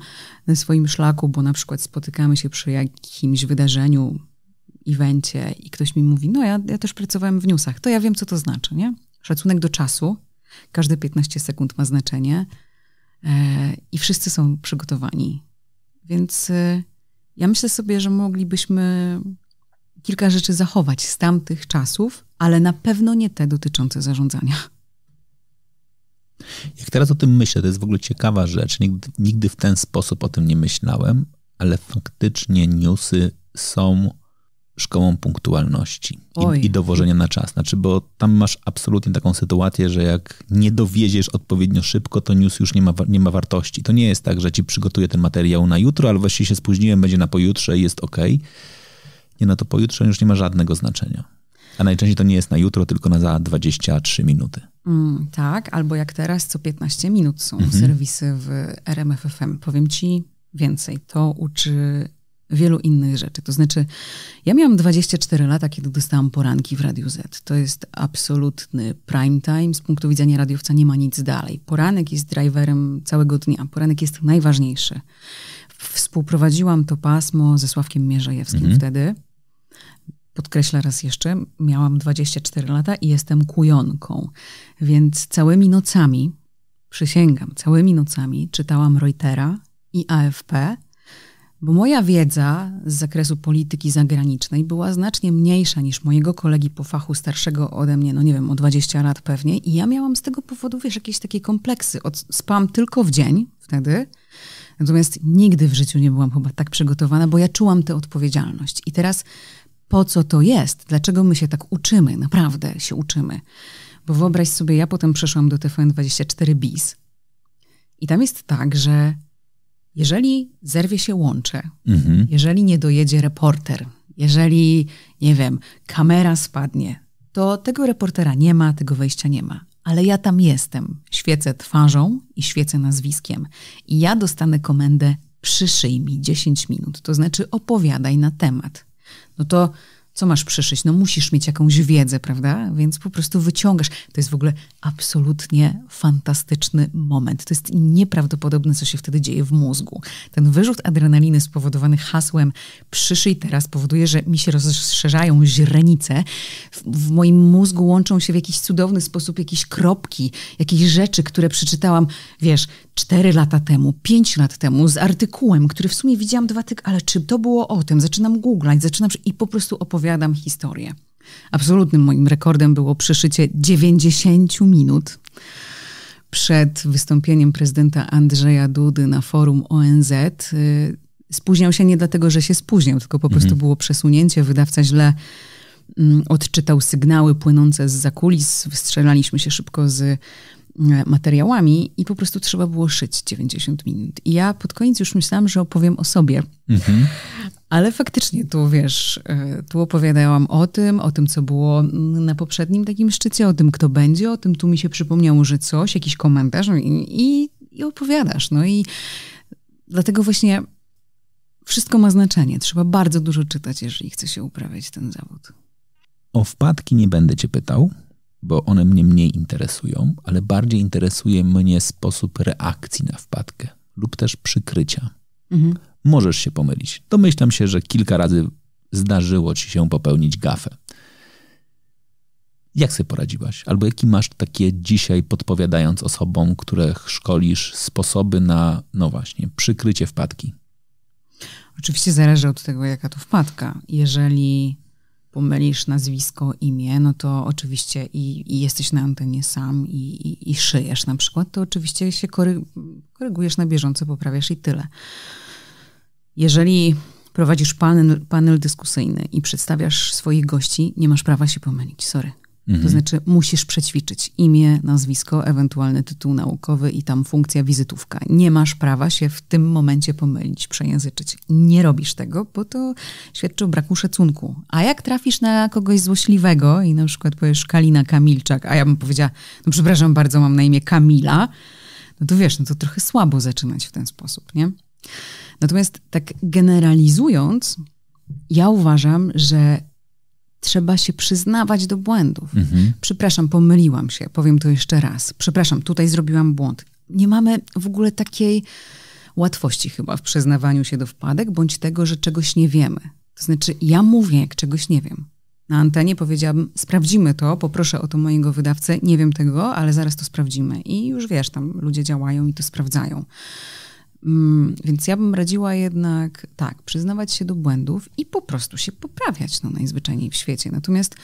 na swoim szlaku, bo na przykład spotykamy się przy jakimś wydarzeniu, evencie i ktoś mi mówi, no ja, ja też pracowałem w newsach, to ja wiem, co to znaczy, nie? Szacunek do czasu, każde 15 sekund ma znaczenie e, i wszyscy są przygotowani. Więc e, ja myślę sobie, że moglibyśmy kilka rzeczy zachować z tamtych czasów, ale na pewno nie te dotyczące zarządzania. Jak teraz o tym myślę, to jest w ogóle ciekawa rzecz. Nigdy, nigdy w ten sposób o tym nie myślałem, ale faktycznie newsy są szkołą punktualności i, i, dowożenia na czas. Znaczy, bo tam masz absolutnie taką sytuację, że jak nie dowiedziesz odpowiednio szybko, to news już nie ma, nie ma wartości. To nie jest tak, że ci przygotuję ten materiał na jutro, ale właściwie się spóźniłem, będzie na pojutrze i jest ok. Nie, no to pojutrze już nie ma żadnego znaczenia. A najczęściej to nie jest na jutro, tylko na za 23 minuty. Mm, tak, albo jak teraz co 15 minut są mhm. serwisy w RMFFM. Powiem ci więcej, to uczy wielu innych rzeczy. To znaczy, ja miałam 24 lata, kiedy dostałam poranki w Radiu Z. To jest absolutny prime time. Z punktu widzenia radiowca nie ma nic dalej. Poranek jest driverem całego dnia. Poranek jest najważniejszy. Współprowadziłam to pasmo ze Sławkiem Mierzejewskim mhm. wtedy. Podkreślę raz jeszcze, miałam 24 lata i jestem kujonką, więc całymi nocami, przysięgam, całymi nocami czytałam Reutera i AFP, bo moja wiedza z zakresu polityki zagranicznej była znacznie mniejsza niż mojego kolegi po fachu starszego ode mnie, no nie wiem, o 20 lat pewnie. I ja miałam z tego powodu, wiesz, jakieś takie kompleksy. Od, spam tylko w dzień wtedy, natomiast nigdy w życiu nie byłam chyba tak przygotowana, bo ja czułam tę odpowiedzialność. I teraz po co to jest? Dlaczego my się tak uczymy? Naprawdę się uczymy. Bo wyobraź sobie, ja potem przeszłam do TVN24 BIS. I tam jest tak, że jeżeli zerwie się łącze, mhm. jeżeli nie dojedzie reporter, jeżeli, nie wiem, kamera spadnie, to tego reportera nie ma, tego wejścia nie ma. Ale ja tam jestem, świecę twarzą i świecę nazwiskiem. I ja dostanę komendę, przyszyj mi 10 minut, to znaczy opowiadaj na temat. No to co masz przyszyć? No musisz mieć jakąś wiedzę, prawda? Więc po prostu wyciągasz. To jest w ogóle absolutnie fantastyczny moment. To jest nieprawdopodobne, co się wtedy dzieje w mózgu. Ten wyrzut adrenaliny spowodowany hasłem przyszyj teraz powoduje, że mi się rozszerzają źrenice. W, w moim mózgu łączą się w jakiś cudowny sposób jakieś kropki, jakieś rzeczy, które przeczytałam. Wiesz, 4 lata temu, 5 lat temu z artykułem, który w sumie widziałam dwa tygodnie, ale czy to było o tym? Zaczynam googlać, zaczynam i po prostu opowiadam historię. Absolutnym moim rekordem było przeszycie 90 minut przed wystąpieniem prezydenta Andrzeja Dudy na forum ONZ. Y, spóźniał się nie dlatego, że się spóźniał, tylko po mhm. prostu było przesunięcie. Wydawca źle mm, odczytał sygnały płynące z zakulis. Wystrzelaliśmy się szybko z materiałami i po prostu trzeba było szyć 90 minut. I ja pod koniec już myślałam, że opowiem o sobie. Mhm. Ale faktycznie tu wiesz, e, tu opowiadałam o tym, o tym, co było na poprzednim takim szczycie, o tym, kto będzie, o tym, tu mi się przypomniało, że coś, jakiś komentarz no i, i, i opowiadasz. No i dlatego właśnie wszystko ma znaczenie. Trzeba bardzo dużo czytać, jeżeli chce się uprawiać ten zawód. O wpadki nie będę cię pytał, bo one mnie mniej interesują, ale bardziej interesuje mnie sposób reakcji na wpadkę lub też przykrycia. Mhm. Możesz się pomylić. Domyślam się, że kilka razy zdarzyło ci się popełnić gafę. Jak sobie poradziłaś? Albo jaki masz takie dzisiaj, podpowiadając osobom, których szkolisz, sposoby na, no właśnie, przykrycie wpadki? Oczywiście zależy od tego, jaka to wpadka. Jeżeli pomylisz nazwisko, imię, no to oczywiście i, i jesteś na antenie sam i, i, i, szyjesz na przykład, to oczywiście się kory, korygujesz na bieżąco, poprawiasz i tyle. Jeżeli prowadzisz panel, panel dyskusyjny i przedstawiasz swoich gości, nie masz prawa się pomylić, sorry. Mhm. To znaczy musisz przećwiczyć imię, nazwisko, ewentualny tytuł naukowy i tam funkcja wizytówka. Nie masz prawa się w tym momencie pomylić, przejęzyczyć. Nie robisz tego, bo to świadczy o braku szacunku. A jak trafisz na kogoś złośliwego i na przykład powiesz Kalina Kamilczak, a ja bym powiedziała, no przepraszam bardzo, mam na imię Kamila, no to wiesz, no to trochę słabo zaczynać w ten sposób, nie? Natomiast tak generalizując, ja uważam, że trzeba się przyznawać do błędów. Mhm. Przepraszam, pomyliłam się, powiem to jeszcze raz. Przepraszam, tutaj zrobiłam błąd. Nie mamy w ogóle takiej łatwości chyba w przyznawaniu się do wpadek, bądź tego, że czegoś nie wiemy. To znaczy, ja mówię, jak czegoś nie wiem. Na antenie powiedziałabym, sprawdzimy to, poproszę o to mojego wydawcę, nie wiem tego, ale zaraz to sprawdzimy. I już wiesz, tam ludzie działają i to sprawdzają. Mm, więc ja bym radziła jednak tak, przyznawać się do błędów i po prostu się poprawiać, no najzwyczajniej w świecie. Natomiast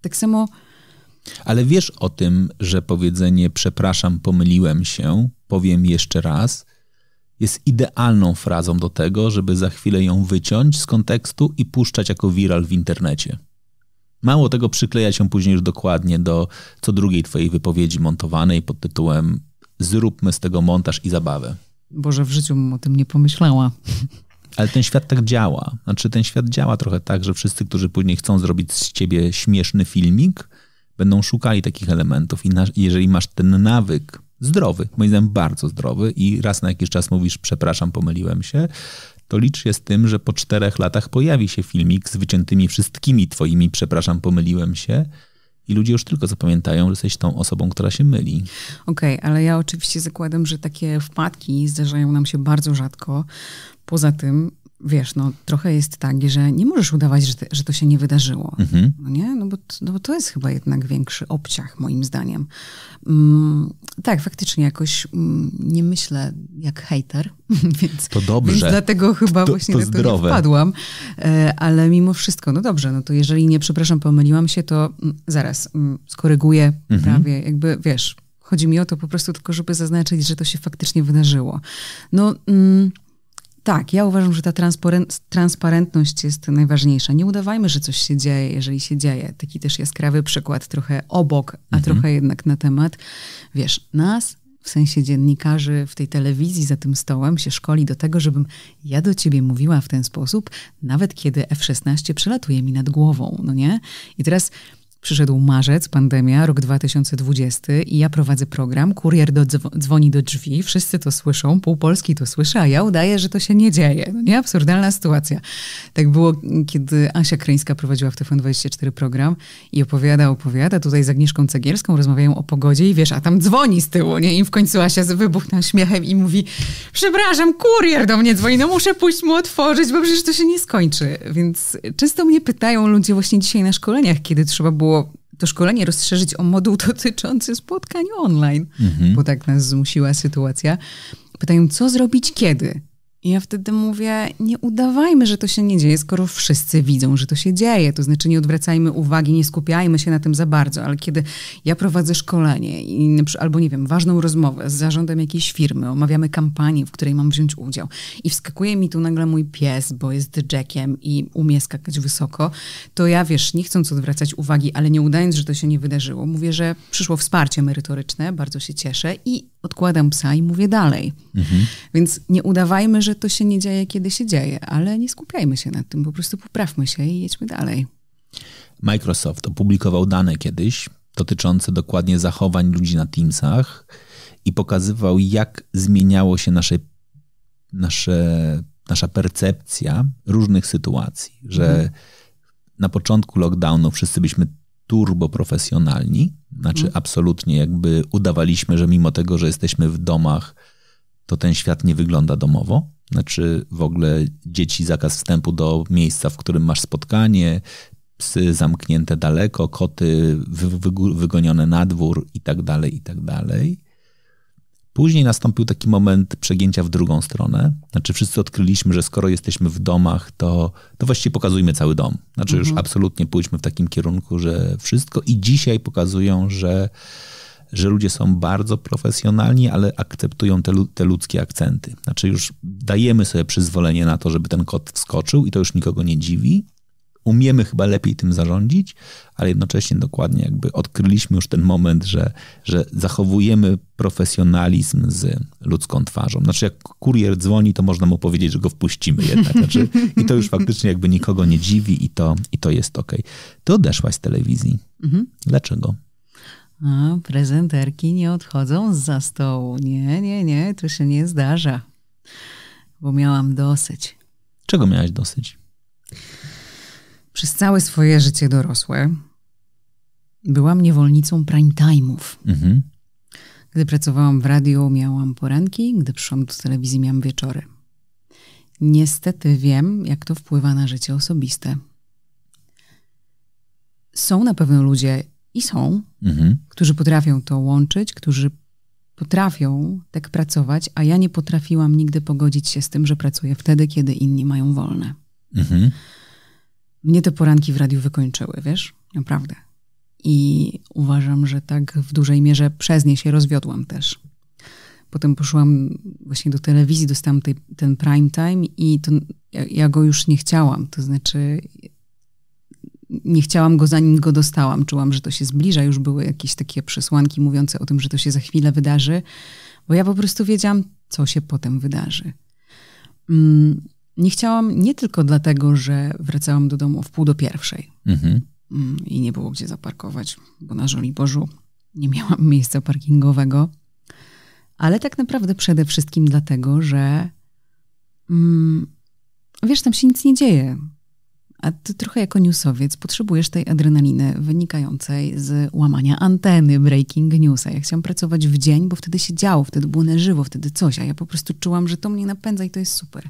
tak samo. Ale wiesz o tym, że powiedzenie przepraszam, pomyliłem się, powiem jeszcze raz, jest idealną frazą do tego, żeby za chwilę ją wyciąć z kontekstu i puszczać jako viral w internecie. Mało tego przykleja się później już dokładnie do co drugiej twojej wypowiedzi montowanej pod tytułem Zróbmy z tego montaż i zabawę. Boże, w życiu bym o tym nie pomyślała. Ale ten świat tak działa. Znaczy, ten świat działa trochę tak, że wszyscy, którzy później chcą zrobić z ciebie śmieszny filmik, będą szukali takich elementów. I na, jeżeli masz ten nawyk zdrowy, moim zdaniem bardzo zdrowy, i raz na jakiś czas mówisz, przepraszam, pomyliłem się, to licz się z tym, że po czterech latach pojawi się filmik z wyciętymi wszystkimi twoimi, przepraszam, pomyliłem się, i ludzie już tylko zapamiętają, że jesteś tą osobą, która się myli. Okej, okay, ale ja oczywiście zakładam, że takie wpadki zdarzają nam się bardzo rzadko. Poza tym wiesz, no trochę jest tak, że nie możesz udawać, że, te, że to się nie wydarzyło. Mhm. No nie? No, bo, no bo to jest chyba jednak większy obciach, moim zdaniem. Mm, tak, faktycznie jakoś mm, nie myślę jak hater, więc, to dobrze. Więc dlatego chyba to, właśnie to na to nie wpadłam. E, ale mimo wszystko, no dobrze, no to jeżeli nie, przepraszam, pomyliłam się, to mm, zaraz mm, skoryguję mhm. prawie, jakby, wiesz, chodzi mi o to po prostu tylko, żeby zaznaczyć, że to się faktycznie wydarzyło. No... Mm, tak, ja uważam, że ta transparentność jest najważniejsza. Nie udawajmy, że coś się dzieje, jeżeli się dzieje. Taki też jaskrawy przykład, trochę obok, a mhm. trochę jednak na temat. Wiesz, nas w sensie dziennikarzy w tej telewizji za tym stołem się szkoli do tego, żebym ja do ciebie mówiła w ten sposób, nawet kiedy F-16 przelatuje mi nad głową, no nie? I teraz Przyszedł marzec, pandemia, rok 2020 i ja prowadzę program, kurier do dzw- dzwoni do drzwi, wszyscy to słyszą, pół Polski to słyszy, a ja udaję, że to się nie dzieje. No nie? Absurdalna sytuacja. Tak było, kiedy Asia Kryńska prowadziła w TVN24 program i opowiada, opowiada, tutaj z Agnieszką Cegielską rozmawiają o pogodzie i wiesz, a tam dzwoni z tyłu, nie? I w końcu Asia wybuchnął śmiechem i mówi, przepraszam, kurier do mnie dzwoni, no muszę pójść mu otworzyć, bo przecież to się nie skończy. Więc często mnie pytają ludzie właśnie dzisiaj na szkoleniach, kiedy trzeba było było to szkolenie rozszerzyć o moduł dotyczący spotkań online, mhm. bo tak nas zmusiła sytuacja. Pytają, co zrobić kiedy? ja wtedy mówię, nie udawajmy, że to się nie dzieje, skoro wszyscy widzą, że to się dzieje. To znaczy nie odwracajmy uwagi, nie skupiajmy się na tym za bardzo, ale kiedy ja prowadzę szkolenie i, albo nie wiem, ważną rozmowę z zarządem jakiejś firmy, omawiamy kampanię, w której mam wziąć udział i wskakuje mi tu nagle mój pies, bo jest jackiem i umie skakać wysoko, to ja wiesz, nie chcąc odwracać uwagi, ale nie udając, że to się nie wydarzyło, mówię, że przyszło wsparcie merytoryczne, bardzo się cieszę i odkładam psa i mówię dalej. Mhm. Więc nie udawajmy, że to się nie dzieje, kiedy się dzieje, ale nie skupiajmy się na tym, po prostu poprawmy się i jedźmy dalej. Microsoft opublikował dane kiedyś dotyczące dokładnie zachowań ludzi na Teamsach i pokazywał, jak zmieniało się nasze, nasze, nasza percepcja różnych sytuacji, że mhm. na początku lockdownu wszyscy byliśmy turbo profesjonalni, znaczy mhm. absolutnie jakby udawaliśmy, że mimo tego, że jesteśmy w domach, to ten świat nie wygląda domowo. Znaczy w ogóle dzieci zakaz wstępu do miejsca, w którym masz spotkanie, psy zamknięte daleko, koty wygonione na dwór i tak dalej, i tak dalej. Później nastąpił taki moment przegięcia w drugą stronę. Znaczy, wszyscy odkryliśmy, że skoro jesteśmy w domach, to, to właściwie pokazujmy cały dom. Znaczy, mhm. już absolutnie pójdźmy w takim kierunku, że wszystko. I dzisiaj pokazują, że że ludzie są bardzo profesjonalni, ale akceptują te, te ludzkie akcenty. Znaczy już dajemy sobie przyzwolenie na to, żeby ten kot wskoczył i to już nikogo nie dziwi. Umiemy chyba lepiej tym zarządzić, ale jednocześnie dokładnie jakby odkryliśmy już ten moment, że, że zachowujemy profesjonalizm z ludzką twarzą. Znaczy, jak kurier dzwoni, to można mu powiedzieć, że go wpuścimy jednak. Znaczy, I to już faktycznie jakby nikogo nie dziwi i to, i to jest ok. Ty odeszłaś z telewizji. Mhm. Dlaczego? A prezenterki nie odchodzą za stołu. Nie, nie, nie, to się nie zdarza. Bo miałam dosyć. Czego miałaś dosyć? Przez całe swoje życie dorosłe byłam niewolnicą prime time'ów. Mhm. Gdy pracowałam w radiu, miałam poranki, gdy przyszłam do telewizji, miałam wieczory. Niestety wiem, jak to wpływa na życie osobiste. Są na pewno ludzie i są, mhm. którzy potrafią to łączyć, którzy potrafią tak pracować, a ja nie potrafiłam nigdy pogodzić się z tym, że pracuję wtedy, kiedy inni mają wolne. Mhm. Mnie te poranki w radiu wykończyły, wiesz? Naprawdę. I uważam, że tak w dużej mierze przez nie się rozwiodłam też. Potem poszłam właśnie do telewizji, dostałam tej, ten prime time i to, ja, ja, go już nie chciałam. To znaczy, nie chciałam go, zanim go dostałam. Czułam, że to się zbliża. Już były jakieś takie przesłanki mówiące o tym, że to się za chwilę wydarzy, bo ja po prostu wiedziałam, co się potem wydarzy. Mm, nie chciałam nie tylko dlatego, że wracałam do domu w pół do pierwszej mhm. Mm, i nie było gdzie zaparkować, bo na Żoliborzu nie miałam miejsca parkingowego, ale tak naprawdę przede wszystkim dlatego, że mm, wiesz, tam się nic nie dzieje. A ty trochę jako newsowiec potrzebujesz tej adrenaliny wynikającej z łamania anteny, breaking newsa. Ja chciałam pracować w dzień, bo wtedy się działo, wtedy było na żywo, wtedy coś, a ja po prostu czułam, że to mnie napędza i to jest super.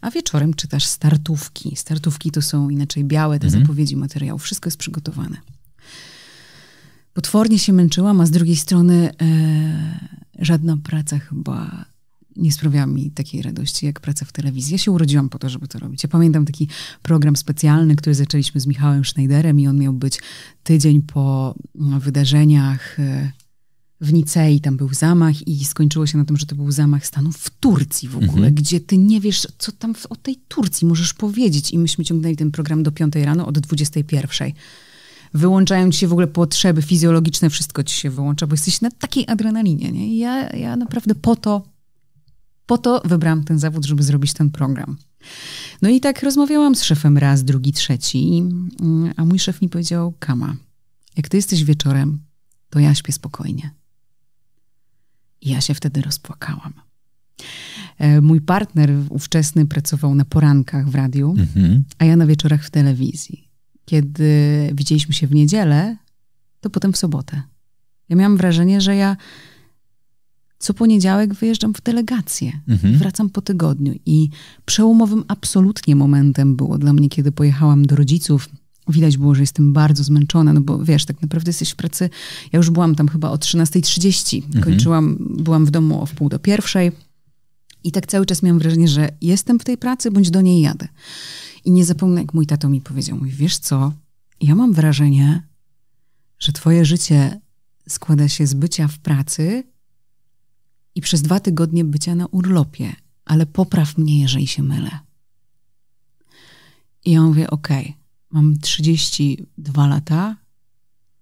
A wieczorem czytasz startówki. Startówki to są inaczej białe, te mhm. zapowiedzi materiału, wszystko jest przygotowane. Potwornie się męczyłam, a z drugiej strony e, żadna praca chyba nie sprawiała mi takiej radości jak praca w telewizji. Ja się urodziłam po to, żeby to robić. Ja pamiętam taki program specjalny, który zaczęliśmy z Michałem Schneiderem i on miał być tydzień po wydarzeniach e, w Nicei tam był zamach i skończyło się na tym, że to był zamach stanu w Turcji w ogóle, mhm. gdzie ty nie wiesz, co tam w, o tej Turcji możesz powiedzieć. I myśmy ciągnęli ten program do 5 rano od 21. Wyłączając się w ogóle potrzeby fizjologiczne, wszystko ci się wyłącza, bo jesteś na takiej adrenalinie. Nie? Ja, ja naprawdę po to po to wybrałam ten zawód, żeby zrobić ten program. No i tak rozmawiałam z szefem raz, drugi, trzeci, a mój szef mi powiedział: Kama, jak ty jesteś wieczorem, to ja śpię spokojnie. I ja się wtedy rozpłakałam. E, mój partner ówczesny pracował na porankach w radiu, mhm. a ja na wieczorach w telewizji. Kiedy widzieliśmy się w niedzielę, to potem w sobotę. Ja miałam wrażenie, że ja co poniedziałek wyjeżdżam w delegację. Mhm. Wracam po tygodniu. I przełomowym absolutnie momentem było dla mnie, kiedy pojechałam do rodziców. Widać było, że jestem bardzo zmęczona, no bo wiesz, tak naprawdę jesteś w pracy. Ja już byłam tam chyba o 13.30. Mhm. Kończyłam, byłam w domu o wpół do pierwszej. I tak cały czas miałam wrażenie, że jestem w tej pracy, bądź do niej jadę. I nie zapomnę, jak mój tato mi powiedział, mówi, wiesz co, ja mam wrażenie, że twoje życie składa się z bycia w pracy i przez dwa tygodnie bycia na urlopie, ale popraw mnie, jeżeli się mylę. I ja mówię, okej, okay, mam 32 lata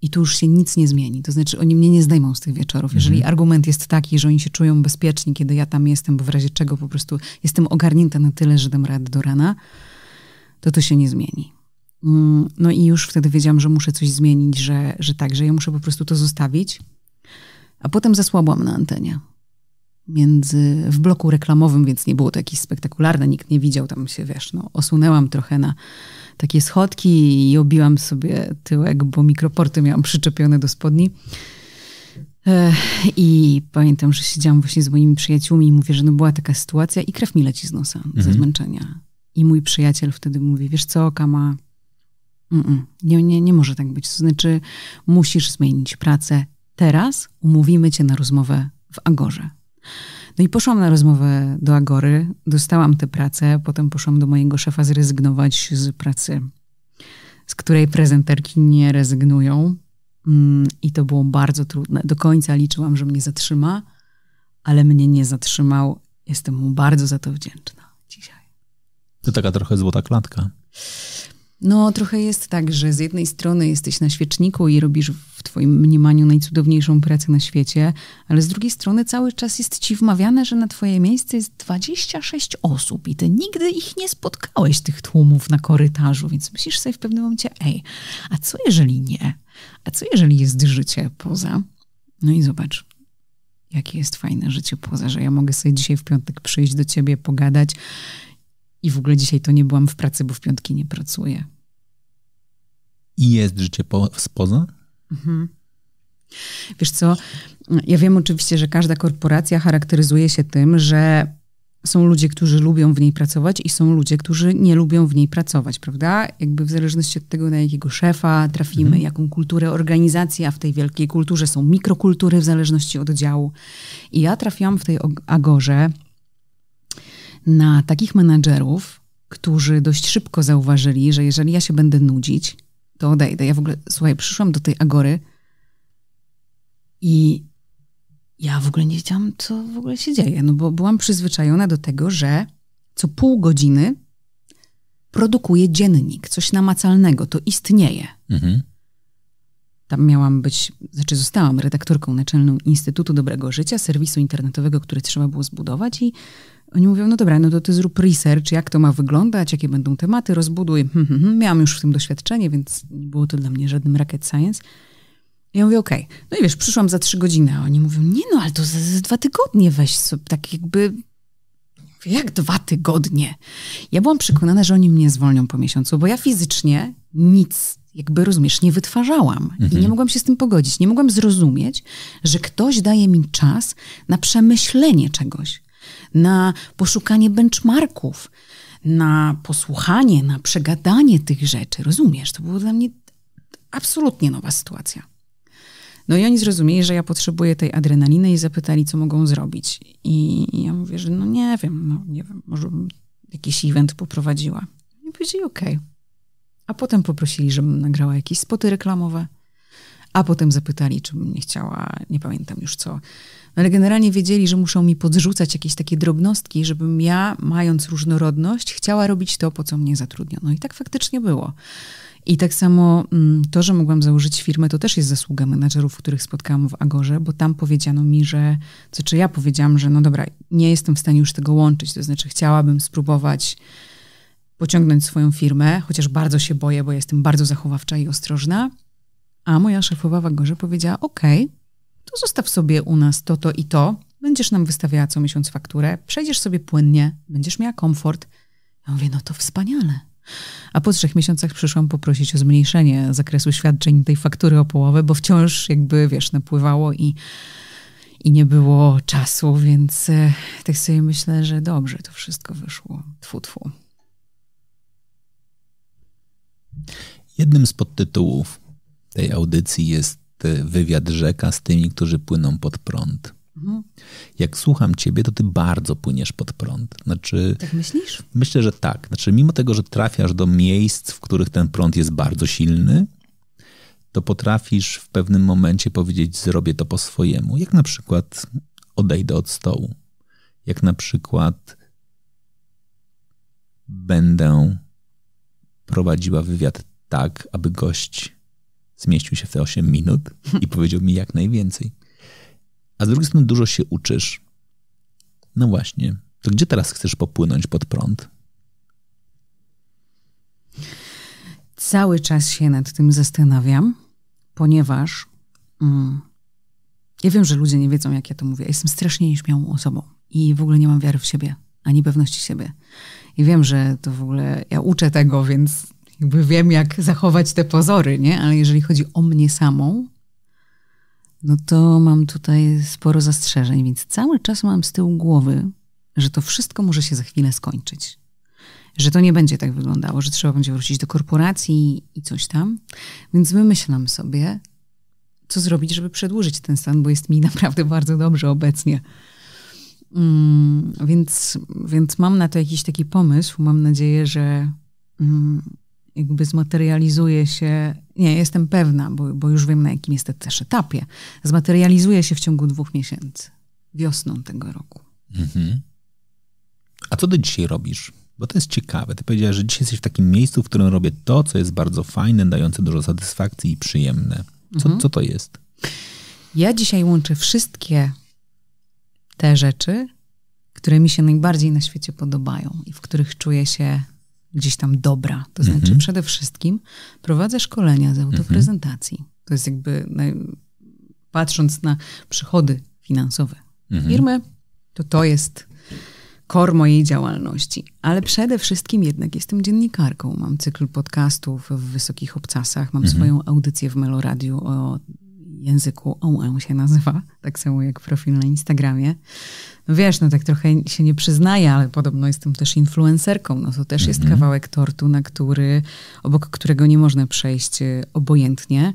i tu już się nic nie zmieni. To znaczy, oni mnie nie zdejmą z tych wieczorów. Mhm. Jeżeli argument jest taki, że oni się czują bezpiecznie, kiedy ja tam jestem, bo w razie czego po prostu jestem ogarnięta na tyle, że dam radę do rana, to to się nie zmieni. Mm, no i już wtedy wiedziałam, że muszę coś zmienić, że, że tak, że ja muszę po prostu to zostawić. A potem zasłabłam na antenie między, w bloku reklamowym, więc nie było to jakieś spektakularne, nikt nie widział, tam się, wiesz, no, osunęłam trochę na takie schodki i obiłam sobie tyłek, bo mikroporty miałam przyczepione do spodni. I pamiętam, że siedziałam właśnie z moimi przyjaciółmi i mówię, że no była taka sytuacja i krew mi leci z nosa mhm. ze zmęczenia. I mój przyjaciel wtedy mówi, wiesz co, Kama, nie, nie, nie może tak być. To znaczy, musisz zmienić pracę teraz, umówimy cię na rozmowę w Agorze. No i poszłam na rozmowę do Agory, dostałam tę pracę, potem poszłam do mojego szefa zrezygnować z pracy, z której prezenterki nie rezygnują. Mm, I to było bardzo trudne. Do końca liczyłam, że mnie zatrzyma, ale mnie nie zatrzymał. Jestem mu bardzo za to wdzięczna dzisiaj. To taka trochę złota klatka. No, trochę jest tak, że z jednej strony jesteś na świeczniku i robisz Twoim mniemaniu najcudowniejszą pracę na świecie, ale z drugiej strony cały czas jest Ci wmawiane, że na Twoje miejsce jest 26 osób i Ty nigdy ich nie spotkałeś, tych tłumów na korytarzu, więc myślisz sobie w pewnym momencie, ej, a co jeżeli nie? A co jeżeli jest życie poza? No i zobacz, jakie jest fajne życie poza, że ja mogę sobie dzisiaj w piątek przyjść do ciebie, pogadać i w ogóle dzisiaj to nie byłam w pracy, bo w piątki nie pracuję. I jest życie poza? Mhm. Wiesz co, ja wiem oczywiście, że każda korporacja charakteryzuje się tym, że są ludzie, którzy lubią w niej pracować i są ludzie, którzy nie lubią w niej pracować, prawda? Jakby w zależności od tego, na jakiego szefa trafimy, mhm. jaką kulturę organizacji, a w tej wielkiej kulturze są mikrokultury w zależności od działu. I ja trafiłam w tej agorze na takich menadżerów, którzy dość szybko zauważyli, że jeżeli ja się będę nudzić, to odejdę. Ja w ogóle, słuchaj, przyszłam do tej agory i ja w ogóle nie wiedziałam, co w ogóle się dzieje, no bo byłam przyzwyczajona do tego, że co pół godziny produkuje dziennik, coś namacalnego, to istnieje. Mhm. Tam miałam być, znaczy zostałam redaktorką naczelną Instytutu Dobrego Życia, serwisu internetowego, który trzeba było zbudować i oni mówią, no dobra, no to ty zrób research, jak to ma wyglądać, jakie będą tematy, rozbuduj. Miałam już w tym doświadczenie, więc nie było to dla mnie żadnym rocket science. I ja mówię, okej. Okay. No i wiesz, przyszłam za trzy godziny, a oni mówią, nie no, ale to za, za dwa tygodnie weź sobie, tak jakby jak dwa tygodnie. Ja byłam przekonana, że oni mnie zwolnią po miesiącu, bo ja fizycznie nic, jakby rozumiesz, nie wytwarzałam mhm. i nie mogłam się z tym pogodzić. Nie mogłam zrozumieć, że ktoś daje mi czas na przemyślenie czegoś na poszukanie benchmarków, na posłuchanie, na przegadanie tych rzeczy. Rozumiesz? To była dla mnie absolutnie nowa sytuacja. No i oni zrozumieli, że ja potrzebuję tej adrenaliny i zapytali, co mogą zrobić. I ja mówię, że no nie wiem, no nie wiem, może bym jakiś event poprowadziła. I powiedzieli okej. Okay. A potem poprosili, żebym nagrała jakieś spoty reklamowe. A potem zapytali, czy bym nie chciała, nie pamiętam już co, no ale generalnie wiedzieli, że muszą mi podrzucać jakieś takie drobnostki, żebym ja, mając różnorodność, chciała robić to, po co mnie zatrudniono. I tak faktycznie było. I tak samo mm, to, że mogłam założyć firmę, to też jest zasługa menadżerów, których spotkałam w Agorze, bo tam powiedziano mi, że, co czy ja powiedziałam, że no dobra, nie jestem w stanie już tego łączyć, to znaczy chciałabym spróbować pociągnąć swoją firmę, chociaż bardzo się boję, bo jestem bardzo zachowawcza i ostrożna. A moja szefowa w Agorze powiedziała, okej, okay, to zostaw sobie u nas to, to i to, będziesz nam wystawiała co miesiąc fakturę, przejdziesz sobie płynnie, będziesz miała komfort. Ja mówię, no to wspaniale. A po trzech miesiącach przyszłam poprosić o zmniejszenie zakresu świadczeń tej faktury o połowę, bo wciąż jakby, wiesz, napływało i, i nie było czasu, więc e, tak sobie myślę, że dobrze to wszystko wyszło. Tfu, tfu. Jednym z podtytułów tej audycji jest wywiad rzeka z tymi, którzy płyną pod prąd. Mhm. Jak słucham ciebie, to ty bardzo płyniesz pod prąd. Znaczy, tak myślisz? Myślę, że tak. Znaczy, mimo tego, że trafiasz do miejsc, w których ten prąd jest bardzo silny, to potrafisz w pewnym momencie powiedzieć, zrobię to po swojemu. Jak na przykład odejdę od stołu. Jak na przykład będę prowadziła wywiad tak, aby gość zmieścił się w te 8 minut i powiedział mi jak najwięcej. A z drugiej strony dużo się uczysz. No właśnie, to gdzie teraz chcesz popłynąć pod prąd? Cały czas się nad tym zastanawiam, ponieważ mm, ja wiem, że ludzie nie wiedzą, jak ja to mówię. Jestem strasznie nieśmiałą osobą i w ogóle nie mam wiary w siebie ani pewności siebie. I wiem, że to w ogóle ja uczę tego, więc jakby wiem, jak zachować te pozory, nie? Ale jeżeli chodzi o mnie samą, no to mam tutaj sporo zastrzeżeń, więc cały czas mam z tyłu głowy, że to wszystko może się za chwilę skończyć. Że to nie będzie tak wyglądało, że trzeba będzie wrócić do korporacji i coś tam. Więc wymyślam sobie, co zrobić, żeby przedłużyć ten stan, bo jest mi naprawdę bardzo dobrze obecnie. Mm, więc, więc mam na to jakiś taki pomysł. Mam nadzieję, że, mm, jakby zmaterializuje się, nie, jestem pewna, bo, bo już wiem na jakim jest też etapie, zmaterializuje się w ciągu dwóch miesięcy, wiosną tego roku. Mhm. A co ty dzisiaj robisz? Bo to jest ciekawe. Ty powiedziałeś, że dzisiaj jesteś w takim miejscu, w którym robię to, co jest bardzo fajne, dające dużo satysfakcji i przyjemne. Co, mhm. co to jest? Ja dzisiaj łączę wszystkie te rzeczy, które mi się najbardziej na świecie podobają i w których czuję się gdzieś tam dobra. To znaczy mhm. przede wszystkim prowadzę szkolenia z autoprezentacji. Mhm. To jest jakby patrząc na przychody finansowe mhm. firmy, to to jest kor mojej działalności. Ale przede wszystkim jednak jestem dziennikarką. Mam cykl podcastów w Wysokich Obcasach, mam mhm. swoją audycję w Meloradiu o języku ON się nazywa, tak samo jak profil na Instagramie. No wiesz, no tak trochę się nie przyznaję, ale podobno jestem też influencerką. No to też jest mhm. kawałek tortu, na który, obok którego nie można przejść y, obojętnie.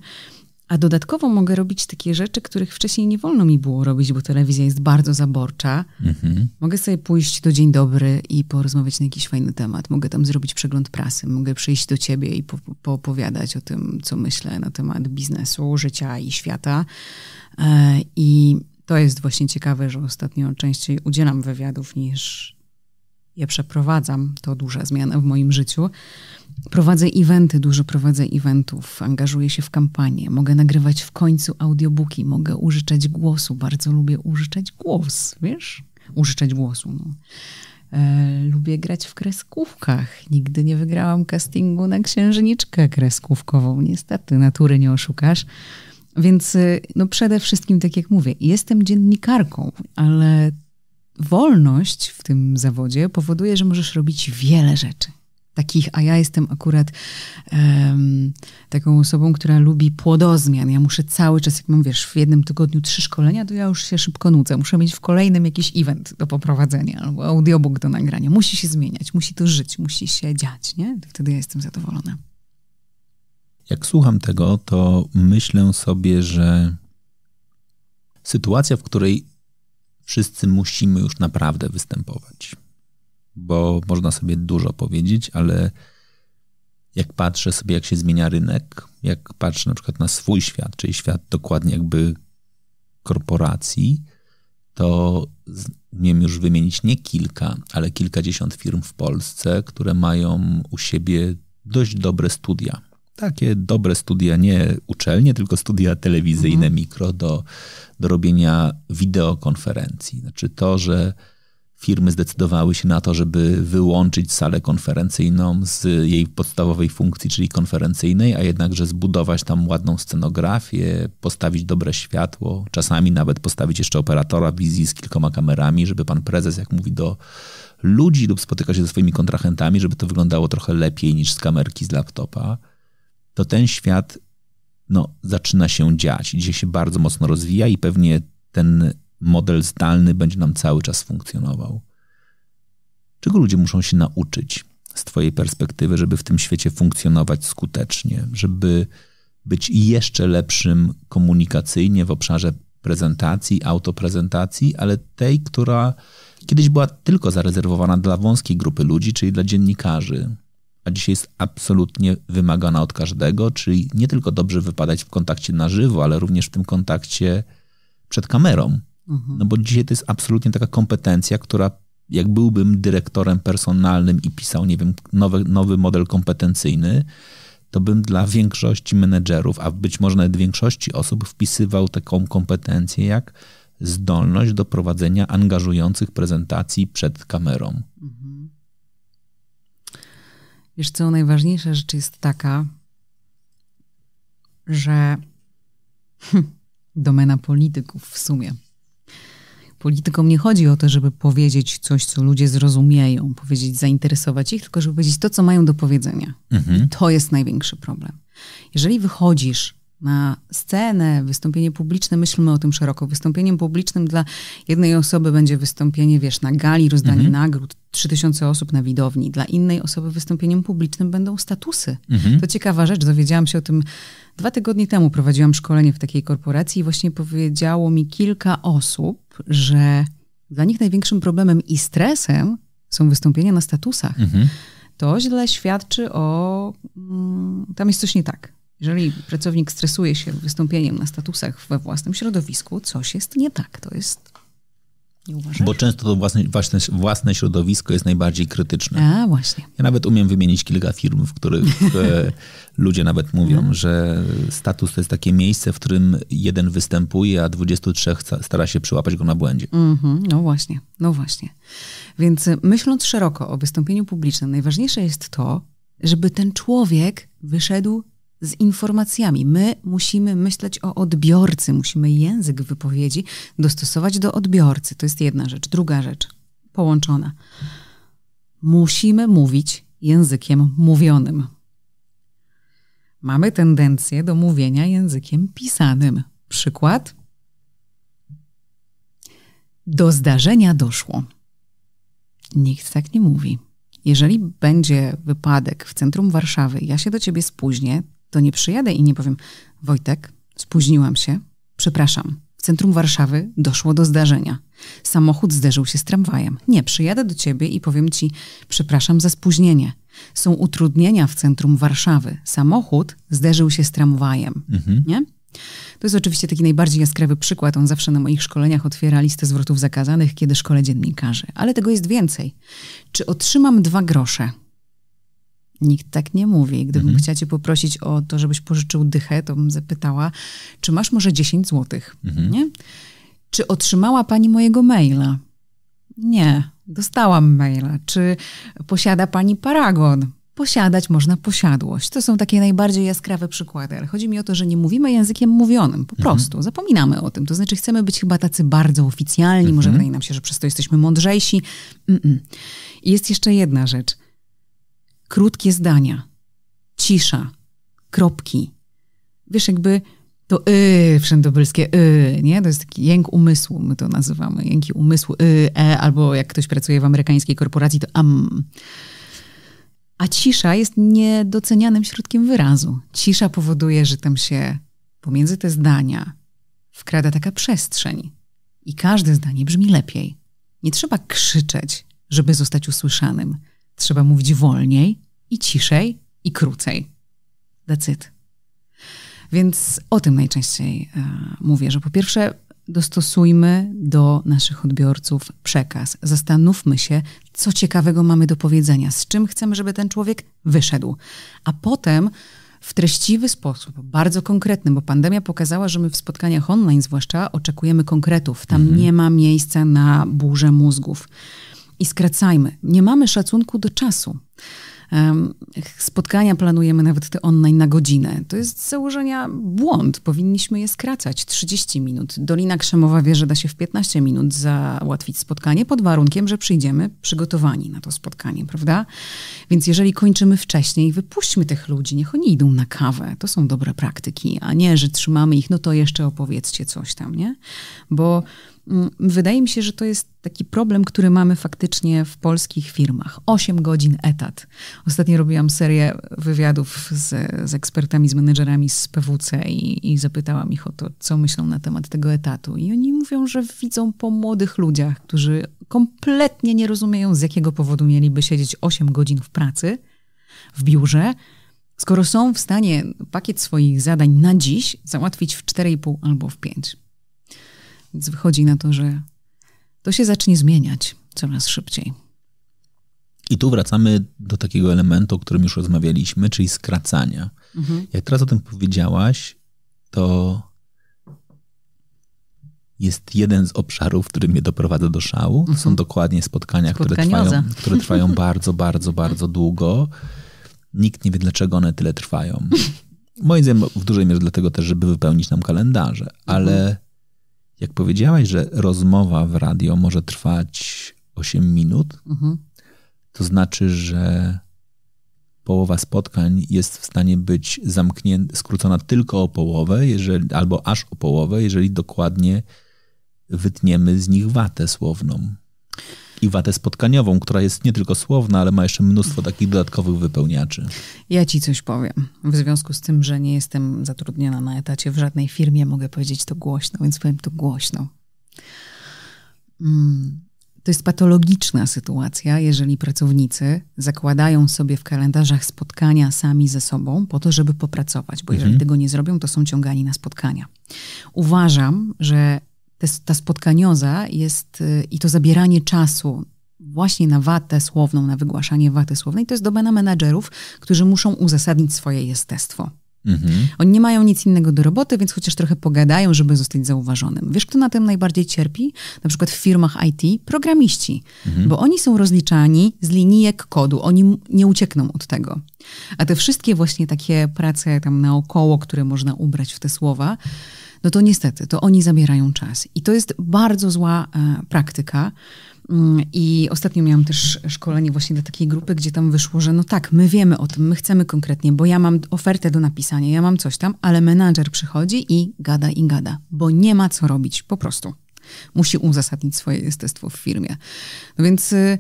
A dodatkowo mogę robić takie rzeczy, których wcześniej nie wolno mi było robić, bo telewizja jest bardzo zaborcza. Mhm. Mogę sobie pójść do Dzień Dobry i porozmawiać na jakiś fajny temat. Mogę tam zrobić przegląd prasy. Mogę przyjść do ciebie i po poopowiadać o tym, co myślę na temat biznesu, życia i świata. E, I to jest właśnie ciekawe, że ostatnio częściej udzielam wywiadów niż je przeprowadzam. To duża zmiana w moim życiu. Prowadzę eventy, dużo prowadzę eventów, angażuję się w kampanię, mogę nagrywać w końcu audiobooki, mogę użyczać głosu, bardzo lubię użyczać głos, wiesz? Użyczać głosu, no. E, lubię grać w kreskówkach. Nigdy nie wygrałam castingu na księżniczkę kreskówkową. Niestety, natury nie oszukasz. Więc y, no przede wszystkim, tak jak mówię, jestem dziennikarką, ale wolność w tym zawodzie powoduje, że możesz robić wiele rzeczy takich, a ja jestem akurat um, taką osobą, która lubi płodozmian. Ja muszę cały czas, jak mam, wiesz, w jednym tygodniu trzy szkolenia, to ja już się szybko nudzę. Muszę mieć w kolejnym jakiś event do poprowadzenia albo audiobook do nagrania. Musi się zmieniać, musi to żyć, musi się dziać, nie? Wtedy ja jestem zadowolona. Jak słucham tego, to myślę sobie, że sytuacja, w której wszyscy musimy już naprawdę występować – bo można sobie dużo powiedzieć, ale jak patrzę sobie, jak się zmienia rynek, jak patrzę na przykład na swój świat, czyli świat dokładnie jakby korporacji, to umiem już wymienić nie kilka, ale kilkadziesiąt firm w Polsce, które mają u siebie dość dobre studia. Takie dobre studia, nie uczelnie, tylko studia telewizyjne, mhm. mikro do, do robienia wideokonferencji. Znaczy to, że firmy zdecydowały się na to, żeby wyłączyć salę konferencyjną z jej podstawowej funkcji, czyli konferencyjnej, a jednakże zbudować tam ładną scenografię, postawić dobre światło, czasami nawet postawić jeszcze operatora wizji z kilkoma kamerami, żeby pan prezes, jak mówi do ludzi lub spotyka się ze swoimi kontrahentami, żeby to wyglądało trochę lepiej niż z kamerki z laptopa, to ten świat no, zaczyna się dziać, gdzie się bardzo mocno rozwija i pewnie ten model zdalny będzie nam cały czas funkcjonował. Czego ludzie muszą się nauczyć z Twojej perspektywy, żeby w tym świecie funkcjonować skutecznie, żeby być jeszcze lepszym komunikacyjnie w obszarze prezentacji, autoprezentacji, ale tej, która kiedyś była tylko zarezerwowana dla wąskiej grupy ludzi, czyli dla dziennikarzy, a dzisiaj jest absolutnie wymagana od każdego, czyli nie tylko dobrze wypadać w kontakcie na żywo, ale również w tym kontakcie przed kamerą. Mhm. No bo dzisiaj to jest absolutnie taka kompetencja, która jak byłbym dyrektorem personalnym i pisał, nie wiem, nowy, nowy model kompetencyjny, to bym dla większości menedżerów, a być może nawet większości osób wpisywał taką kompetencję jak zdolność do prowadzenia angażujących prezentacji przed kamerą. Jeszcze mhm. Wiesz co, najważniejsza rzecz jest taka, że hmm, domena polityków w sumie politykom nie chodzi o to, żeby powiedzieć coś, co ludzie zrozumieją, powiedzieć, zainteresować ich, tylko żeby powiedzieć to, co mają do powiedzenia. Mhm. I to jest największy problem. Jeżeli wychodzisz na scenę, wystąpienie publiczne, myślmy o tym szeroko. Wystąpieniem publicznym dla jednej osoby będzie wystąpienie, wiesz, na gali, rozdanie mhm. nagród, 3000 osób na widowni. Dla innej osoby wystąpieniem publicznym będą statusy. Mhm. To ciekawa rzecz, dowiedziałam się o tym Dwa tygodnie temu prowadziłam szkolenie w takiej korporacji i właśnie powiedziało mi kilka osób, że dla nich największym problemem i stresem są wystąpienia na statusach. Mhm. To źle świadczy o. Mm, tam jest coś nie tak. Jeżeli pracownik stresuje się wystąpieniem na statusach we własnym środowisku, coś jest nie tak. To jest uważasz? Bo często to własne, własne, własne środowisko jest najbardziej krytyczne. A, właśnie. Ja nawet umiem wymienić kilka firm, w których e, ludzie nawet mówią, no. że status to jest takie miejsce, w którym jeden występuje, a 23 stara się przyłapać go na błędzie. Mm -hmm. no właśnie, no właśnie. Więc y, myśląc szeroko o wystąpieniu publicznym, najważniejsze jest to, żeby ten człowiek wyszedł z informacjami. My musimy myśleć o odbiorcy, musimy język wypowiedzi dostosować do odbiorcy. To jest jedna rzecz. Druga rzecz, połączona. Musimy mówić językiem mówionym. Mamy tendencję do mówienia językiem pisanym. Przykład. Do zdarzenia doszło. Nikt tak nie mówi. Jeżeli będzie wypadek w centrum Warszawy, ja się do ciebie spóźnię, to nie przyjadę i nie powiem, Wojtek, spóźniłam się, przepraszam, w centrum Warszawy doszło do zdarzenia. Samochód zderzył się z tramwajem. Nie, przyjadę do ciebie i powiem ci, przepraszam za spóźnienie. Są utrudnienia w centrum Warszawy. Samochód zderzył się z tramwajem. Mhm. Nie? To jest oczywiście taki najbardziej jaskrawy przykład. On zawsze na moich szkoleniach otwiera listę zwrotów zakazanych, kiedy szkole dziennikarzy. Ale tego jest więcej. Czy otrzymam dwa grosze Nikt tak nie mówi. Gdybym mhm. chciała cię poprosić o to, żebyś pożyczył dychę, to bym zapytała, czy masz może 10 złotych? Mhm. Nie? Czy otrzymała pani mojego maila? Nie, dostałam maila. Czy posiada pani paragon? Posiadać można posiadłość. To są takie najbardziej jaskrawe przykłady, ale chodzi mi o to, że nie mówimy językiem mówionym, po mhm. prostu. Zapominamy o tym. To znaczy, chcemy być chyba tacy bardzo oficjalni, mhm. może wydaje nam się, że przez to jesteśmy mądrzejsi. Mm -mm. I jest jeszcze jedna rzecz krótkie zdania, cisza, kropki. Wiesz, jakby to y, wszędobylskie y, nie? To jest taki jęk umysłu, my to nazywamy, jęki umysłu, y, e, albo jak ktoś pracuje w amerykańskiej korporacji, to am. A cisza jest niedocenianym środkiem wyrazu. Cisza powoduje, że tam się pomiędzy te zdania wkrada taka przestrzeń i każde zdanie brzmi lepiej. Nie trzeba krzyczeć, żeby zostać usłyszanym. Trzeba mówić wolniej i ciszej i krócej. Decyd. Więc o tym najczęściej e, mówię, że po pierwsze dostosujmy do naszych odbiorców przekaz. Zastanówmy się, co ciekawego mamy do powiedzenia, z czym chcemy, żeby ten człowiek wyszedł. A potem w treściwy sposób, bardzo konkretny, bo pandemia pokazała, że my w spotkaniach online zwłaszcza oczekujemy konkretów. Tam mhm. nie ma miejsca na burzę mózgów i skracajmy. Nie mamy szacunku do czasu. Spotkania planujemy nawet te online na godzinę. To jest z założenia błąd. Powinniśmy je skracać 30 minut. Dolina Krzemowa wie, że da się w 15 minut załatwić spotkanie pod warunkiem, że przyjdziemy przygotowani na to spotkanie, prawda? Więc jeżeli kończymy wcześniej, wypuśćmy tych ludzi, niech oni idą na kawę. To są dobre praktyki, a nie, że trzymamy ich, no to jeszcze opowiedzcie coś tam, nie? Bo Mm, wydaje mi się, że to jest taki problem, który mamy faktycznie w polskich firmach. 8 godzin etat. Ostatnio robiłam serię wywiadów z, z ekspertami, z menedżerami z PWC i, i zapytałam ich o to, co myślą na temat tego etatu. I oni mówią, że widzą po młodych ludziach, którzy kompletnie nie rozumieją, z jakiego powodu mieliby siedzieć 8 godzin w pracy, w biurze, skoro są w stanie pakiet swoich zadań na dziś załatwić w 4,5 albo w 5. Więc wychodzi na to, że to się zacznie zmieniać coraz szybciej. I tu wracamy do takiego elementu, o którym już rozmawialiśmy, czyli skracania. Mhm. Jak teraz o tym powiedziałaś, to jest jeden z obszarów, który mnie doprowadza do szału. To są mhm. dokładnie spotkania, które trwają, które trwają bardzo, bardzo, bardzo długo. Nikt nie wie, dlaczego one tyle trwają. Moim zdaniem w dużej mierze dlatego też, żeby wypełnić nam kalendarze, ale mhm. Jak powiedziałaś, że rozmowa w radio może trwać 8 minut, mhm. to znaczy, że połowa spotkań jest w stanie być zamknięta, skrócona tylko o połowę, jeżeli, albo aż o połowę, jeżeli dokładnie wytniemy z nich watę słowną i watę spotkaniową, która jest nie tylko słowna, ale ma jeszcze mnóstwo takich dodatkowych wypełniaczy. Ja ci coś powiem. W związku z tym, że nie jestem zatrudniona na etacie w żadnej firmie, mogę powiedzieć to głośno, więc powiem to głośno. Mm, to jest patologiczna sytuacja, jeżeli pracownicy zakładają sobie w kalendarzach spotkania sami ze sobą po to, żeby popracować, bo mhm. jeżeli mhm. tego nie zrobią, to są ciągani na spotkania. Uważam, że te, ta spotkanioza jest y, i to zabieranie czasu właśnie na watę słowną, na wygłaszanie waty słownej, to jest domena menadżerów, którzy muszą uzasadnić swoje jestestwo. Mhm. Oni nie mają nic innego do roboty, więc chociaż trochę pogadają, żeby zostać zauważonym. Wiesz, kto na tym najbardziej cierpi? Na przykład w firmach IT programiści, mhm. bo oni są rozliczani z linijek kodu, oni nie uciekną od tego. A te wszystkie właśnie takie prace tam naokoło, które można ubrać w te słowa, no to niestety, to oni zabierają czas. I to jest bardzo zła e, praktyka. Mm, I ostatnio miałam też szkolenie właśnie dla takiej grupy, gdzie tam wyszło, że no tak, my wiemy o tym, my chcemy konkretnie, bo ja mam ofertę do napisania, ja mam coś tam, ale menadżer przychodzi i gada i gada, bo nie ma co robić, po prostu. Musi uzasadnić swoje jestestwo w firmie. No więc y,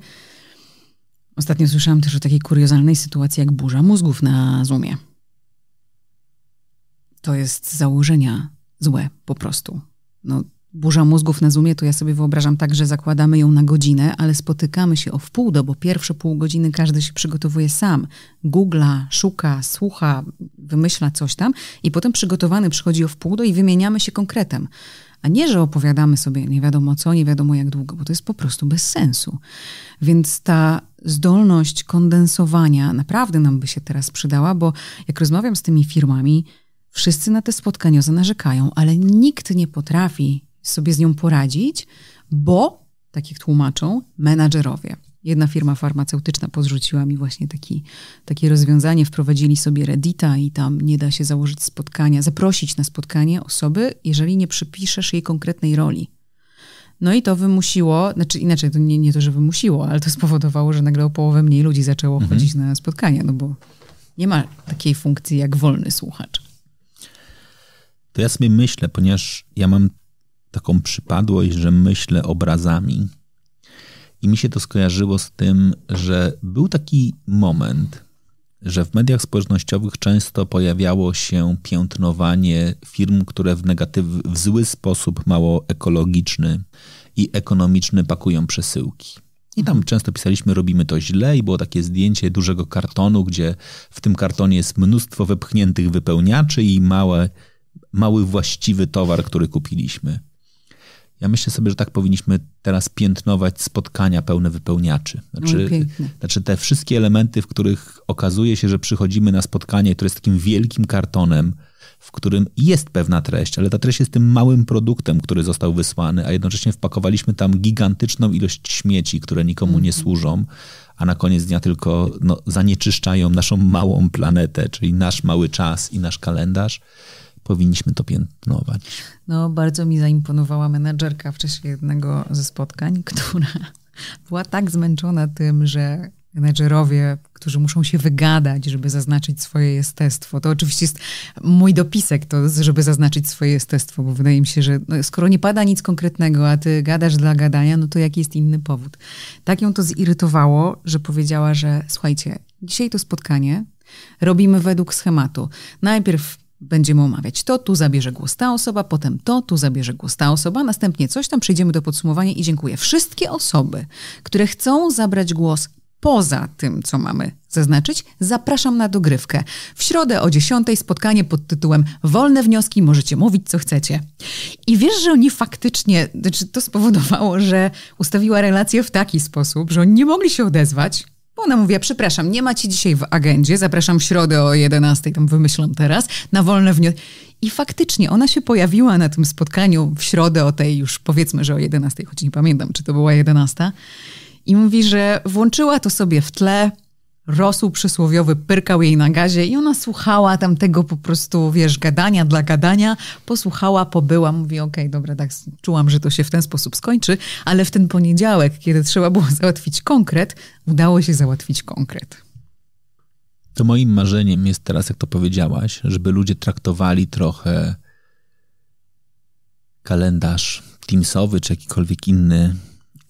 ostatnio słyszałam też o takiej kuriozalnej sytuacji jak burza mózgów na Zoomie. To jest z założenia złe po prostu. No, burza mózgów na Zoomie, to ja sobie wyobrażam tak, że zakładamy ją na godzinę, ale spotykamy się o wpół do, bo pierwsze pół godziny każdy się przygotowuje sam. Googla, szuka, słucha, wymyśla coś tam i potem przygotowany przychodzi o wpół do i wymieniamy się konkretem. A nie, że opowiadamy sobie nie wiadomo co, nie wiadomo jak długo, bo to jest po prostu bez sensu. Więc ta zdolność kondensowania naprawdę nam by się teraz przydała, bo jak rozmawiam z tymi firmami, Wszyscy na te spotkania narzekają, ale nikt nie potrafi sobie z nią poradzić, bo, tak jak tłumaczą, menadżerowie. Jedna firma farmaceutyczna podrzuciła mi właśnie taki, takie rozwiązanie. Wprowadzili sobie Reddita i tam nie da się założyć spotkania, zaprosić na spotkanie osoby, jeżeli nie przypiszesz jej konkretnej roli. No i to wymusiło, znaczy inaczej, to nie, nie to, że wymusiło, ale to spowodowało, że nagle o połowę mniej ludzi zaczęło mhm. chodzić na spotkania, no bo nie ma takiej funkcji jak wolny słuchacz to ja sobie myślę, ponieważ ja mam taką przypadłość, że myślę obrazami. I mi się to skojarzyło z tym, że był taki moment, że w mediach społecznościowych często pojawiało się piętnowanie firm, które w, negatyw, w zły sposób, mało ekologiczny i ekonomiczny pakują przesyłki. I tam często pisaliśmy, robimy to źle, i było takie zdjęcie dużego kartonu, gdzie w tym kartonie jest mnóstwo wepchniętych wypełniaczy i małe mały właściwy towar, który kupiliśmy. Ja myślę sobie, że tak powinniśmy teraz piętnować spotkania pełne wypełniaczy. Znaczy, znaczy te wszystkie elementy, w których okazuje się, że przychodzimy na spotkanie, które jest takim wielkim kartonem, w którym jest pewna treść, ale ta treść jest tym małym produktem, który został wysłany, a jednocześnie wpakowaliśmy tam gigantyczną ilość śmieci, które nikomu nie mhm. służą, a na koniec dnia tylko no, zanieczyszczają naszą małą planetę, czyli nasz mały czas i nasz kalendarz powinniśmy to piętnować. No, bardzo mi zaimponowała menedżerka w czasie jednego ze spotkań, która była tak zmęczona tym, że menedżerowie, którzy muszą się wygadać, żeby zaznaczyć swoje jestestwo. To oczywiście jest mój dopisek, to żeby zaznaczyć swoje jestestwo, bo wydaje mi się, że no, skoro nie pada nic konkretnego, a ty gadasz dla gadania, no to jaki jest inny powód? Tak ją to zirytowało, że powiedziała, że słuchajcie, dzisiaj to spotkanie robimy według schematu. Najpierw Będziemy omawiać to, tu zabierze głos ta osoba, potem to, tu zabierze głos ta osoba, następnie coś tam, przejdziemy do podsumowania i dziękuję. Wszystkie osoby, które chcą zabrać głos poza tym, co mamy zaznaczyć, zapraszam na dogrywkę. W środę o 10 spotkanie pod tytułem Wolne wnioski, możecie mówić co chcecie. I wiesz, że oni faktycznie, znaczy to spowodowało, że ustawiła relację w taki sposób, że oni nie mogli się odezwać, ona mówiła, przepraszam, nie ma ci dzisiaj w agendzie, zapraszam w środę o 11, tam wymyślam teraz, na wolne wnioski. I faktycznie ona się pojawiła na tym spotkaniu w środę o tej już powiedzmy, że o 11, choć nie pamiętam, czy to była 11. I mówi, że włączyła to sobie w tle, rosół przysłowiowy pyrkał jej na gazie i ona słuchała tam tego po prostu, wiesz, gadania dla gadania, posłuchała, pobyła, mówi okej, okay, dobra, tak czułam, że to się w ten sposób skończy, ale w ten poniedziałek, kiedy trzeba było załatwić konkret, udało się załatwić konkret. To moim marzeniem jest teraz, jak to powiedziałaś, żeby ludzie traktowali trochę kalendarz Teamsowy czy jakikolwiek inny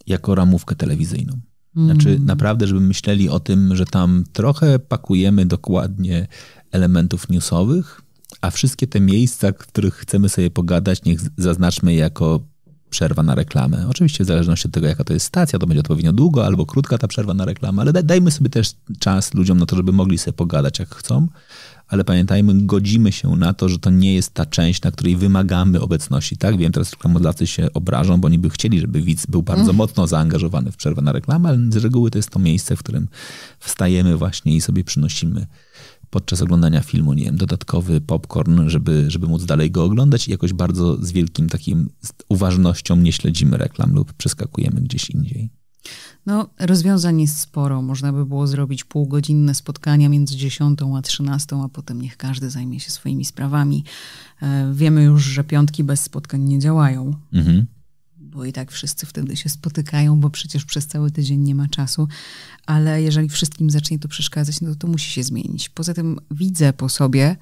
jako ramówkę telewizyjną znaczy, mm. naprawdę, żeby myśleli o tym, że tam trochę pakujemy dokładnie elementów newsowych, a wszystkie te miejsca, w których chcemy sobie pogadać, niech zaznaczmy jako przerwa na reklamę. Oczywiście w zależności od tego, jaka to jest stacja, to będzie odpowiednio długo albo krótka ta przerwa na reklamę, ale dajmy sobie też czas ludziom na to, żeby mogli sobie pogadać jak chcą, ale pamiętajmy, godzimy się na to, że to nie jest ta część, na której wymagamy obecności. Tak, wiem, teraz reklamodawcy się obrażą, bo niby chcieli, żeby widz był bardzo mm. mocno zaangażowany w przerwę na reklamę, ale z reguły to jest to miejsce, w którym wstajemy właśnie i sobie przynosimy podczas oglądania filmu, nie wiem, dodatkowy popcorn, żeby, żeby móc dalej go oglądać i jakoś bardzo z wielkim takim uważnością nie śledzimy reklam lub przeskakujemy gdzieś indziej. No, rozwiązań jest sporo. Można by było zrobić półgodzinne spotkania między 10 a 13, a potem niech każdy zajmie się swoimi sprawami. E, wiemy już, że piątki bez spotkań nie działają. Mhm. Bo i tak wszyscy wtedy się spotykają, bo przecież przez cały tydzień nie ma czasu. Ale jeżeli wszystkim zacznie to przeszkadzać, no to, to musi się zmienić. Poza tym widzę po sobie,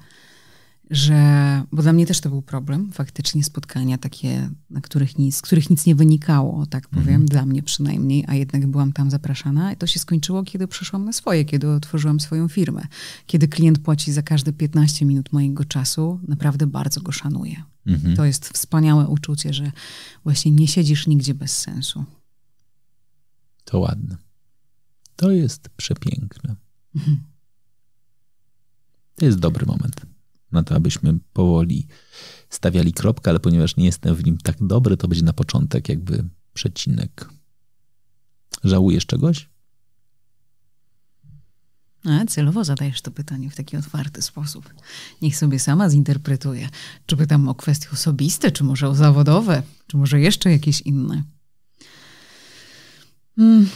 że, bo dla mnie też to był problem, faktycznie spotkania takie, na których nic, z których nic nie wynikało, tak powiem, mm -hmm. dla mnie przynajmniej, a jednak byłam tam zapraszana. I to się skończyło, kiedy przeszłam na swoje, kiedy otworzyłam swoją firmę. Kiedy klient płaci za każde 15 minut mojego czasu, naprawdę bardzo go szanuję. Mm -hmm. To jest wspaniałe uczucie, że właśnie nie siedzisz nigdzie bez sensu. To ładne. To jest przepiękne. Mm -hmm. To jest dobry moment na to, abyśmy powoli stawiali kropkę, ale ponieważ nie jestem w nim tak dobry, to będzie na początek jakby przecinek. Żałujesz czegoś? A, celowo zadajesz to pytanie w taki otwarty sposób. Niech sobie sama zinterpretuje. Czy pytam o kwestie osobiste, czy może o zawodowe, czy może jeszcze jakieś inne? Mm,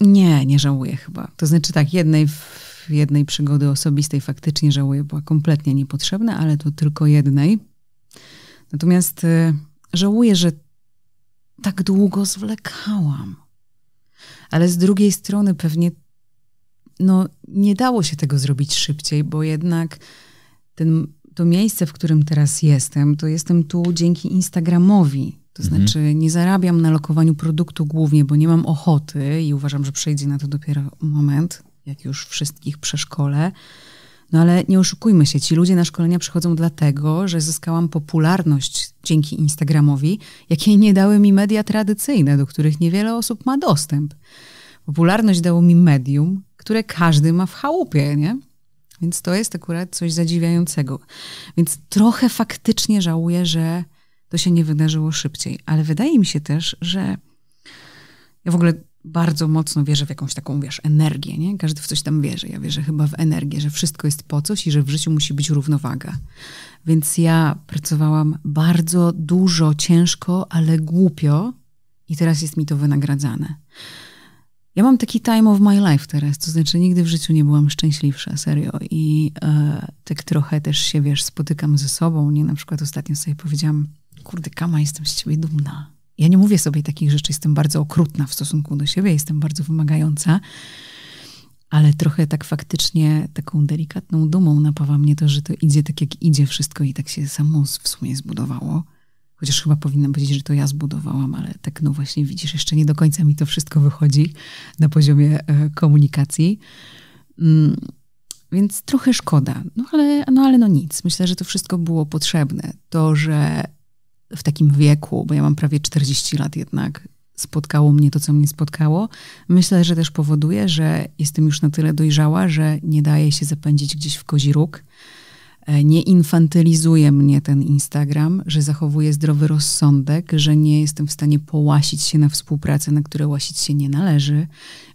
nie, nie żałuję chyba. To znaczy tak, jednej w jednej przygody osobistej faktycznie żałuję, była kompletnie niepotrzebna, ale to tylko jednej. Natomiast y, żałuję, że tak długo zwlekałam. Ale z drugiej strony pewnie no, nie dało się tego zrobić szybciej, bo jednak ten, to miejsce, w którym teraz jestem, to jestem tu dzięki Instagramowi. To mhm. znaczy, nie zarabiam na lokowaniu produktu głównie, bo nie mam ochoty i uważam, że przejdzie na to dopiero moment jak już wszystkich przeszkole. No ale nie oszukujmy się, ci ludzie na szkolenia przychodzą dlatego, że zyskałam popularność dzięki Instagramowi, jakiej nie dały mi media tradycyjne, do których niewiele osób ma dostęp. Popularność dało mi medium, które każdy ma w chałupie, nie? Więc to jest akurat coś zadziwiającego. Więc trochę faktycznie żałuję, że to się nie wydarzyło szybciej, ale wydaje mi się też, że ja w ogóle bardzo mocno wierzę w jakąś taką, wiesz, energię, nie? Każdy w coś tam wierzy. Ja wierzę chyba w energię, że wszystko jest po coś i że w życiu musi być równowaga. Więc ja pracowałam bardzo dużo, ciężko, ale głupio i teraz jest mi to wynagradzane. Ja mam taki time of my life teraz, to znaczy nigdy w życiu nie byłam szczęśliwsza, serio. I e, tak trochę też się, wiesz, spotykam ze sobą, nie? Na przykład ostatnio sobie powiedziałam, kurde, kama, jestem z ciebie dumna ja nie mówię sobie takich rzeczy, jestem bardzo okrutna w stosunku do siebie, jestem bardzo wymagająca, ale trochę tak faktycznie taką delikatną dumą napawa mnie to, że to idzie tak jak idzie wszystko i tak się samo w sumie zbudowało. Chociaż chyba powinnam powiedzieć, że to ja zbudowałam, ale tak no właśnie widzisz, jeszcze nie do końca mi to wszystko wychodzi na poziomie e, komunikacji. Mm, więc trochę szkoda, no ale, no ale no nic. Myślę, że to wszystko było potrzebne. To, że w takim wieku, bo ja mam prawie 40 lat jednak, spotkało mnie to, co mnie spotkało. Myślę, że też powoduje, że jestem już na tyle dojrzała, że nie daje się zapędzić gdzieś w kozi róg E, nie infantylizuje mnie ten Instagram, że zachowuję zdrowy rozsądek, że nie jestem w stanie połasić się na współpracę, na które łasić się nie należy,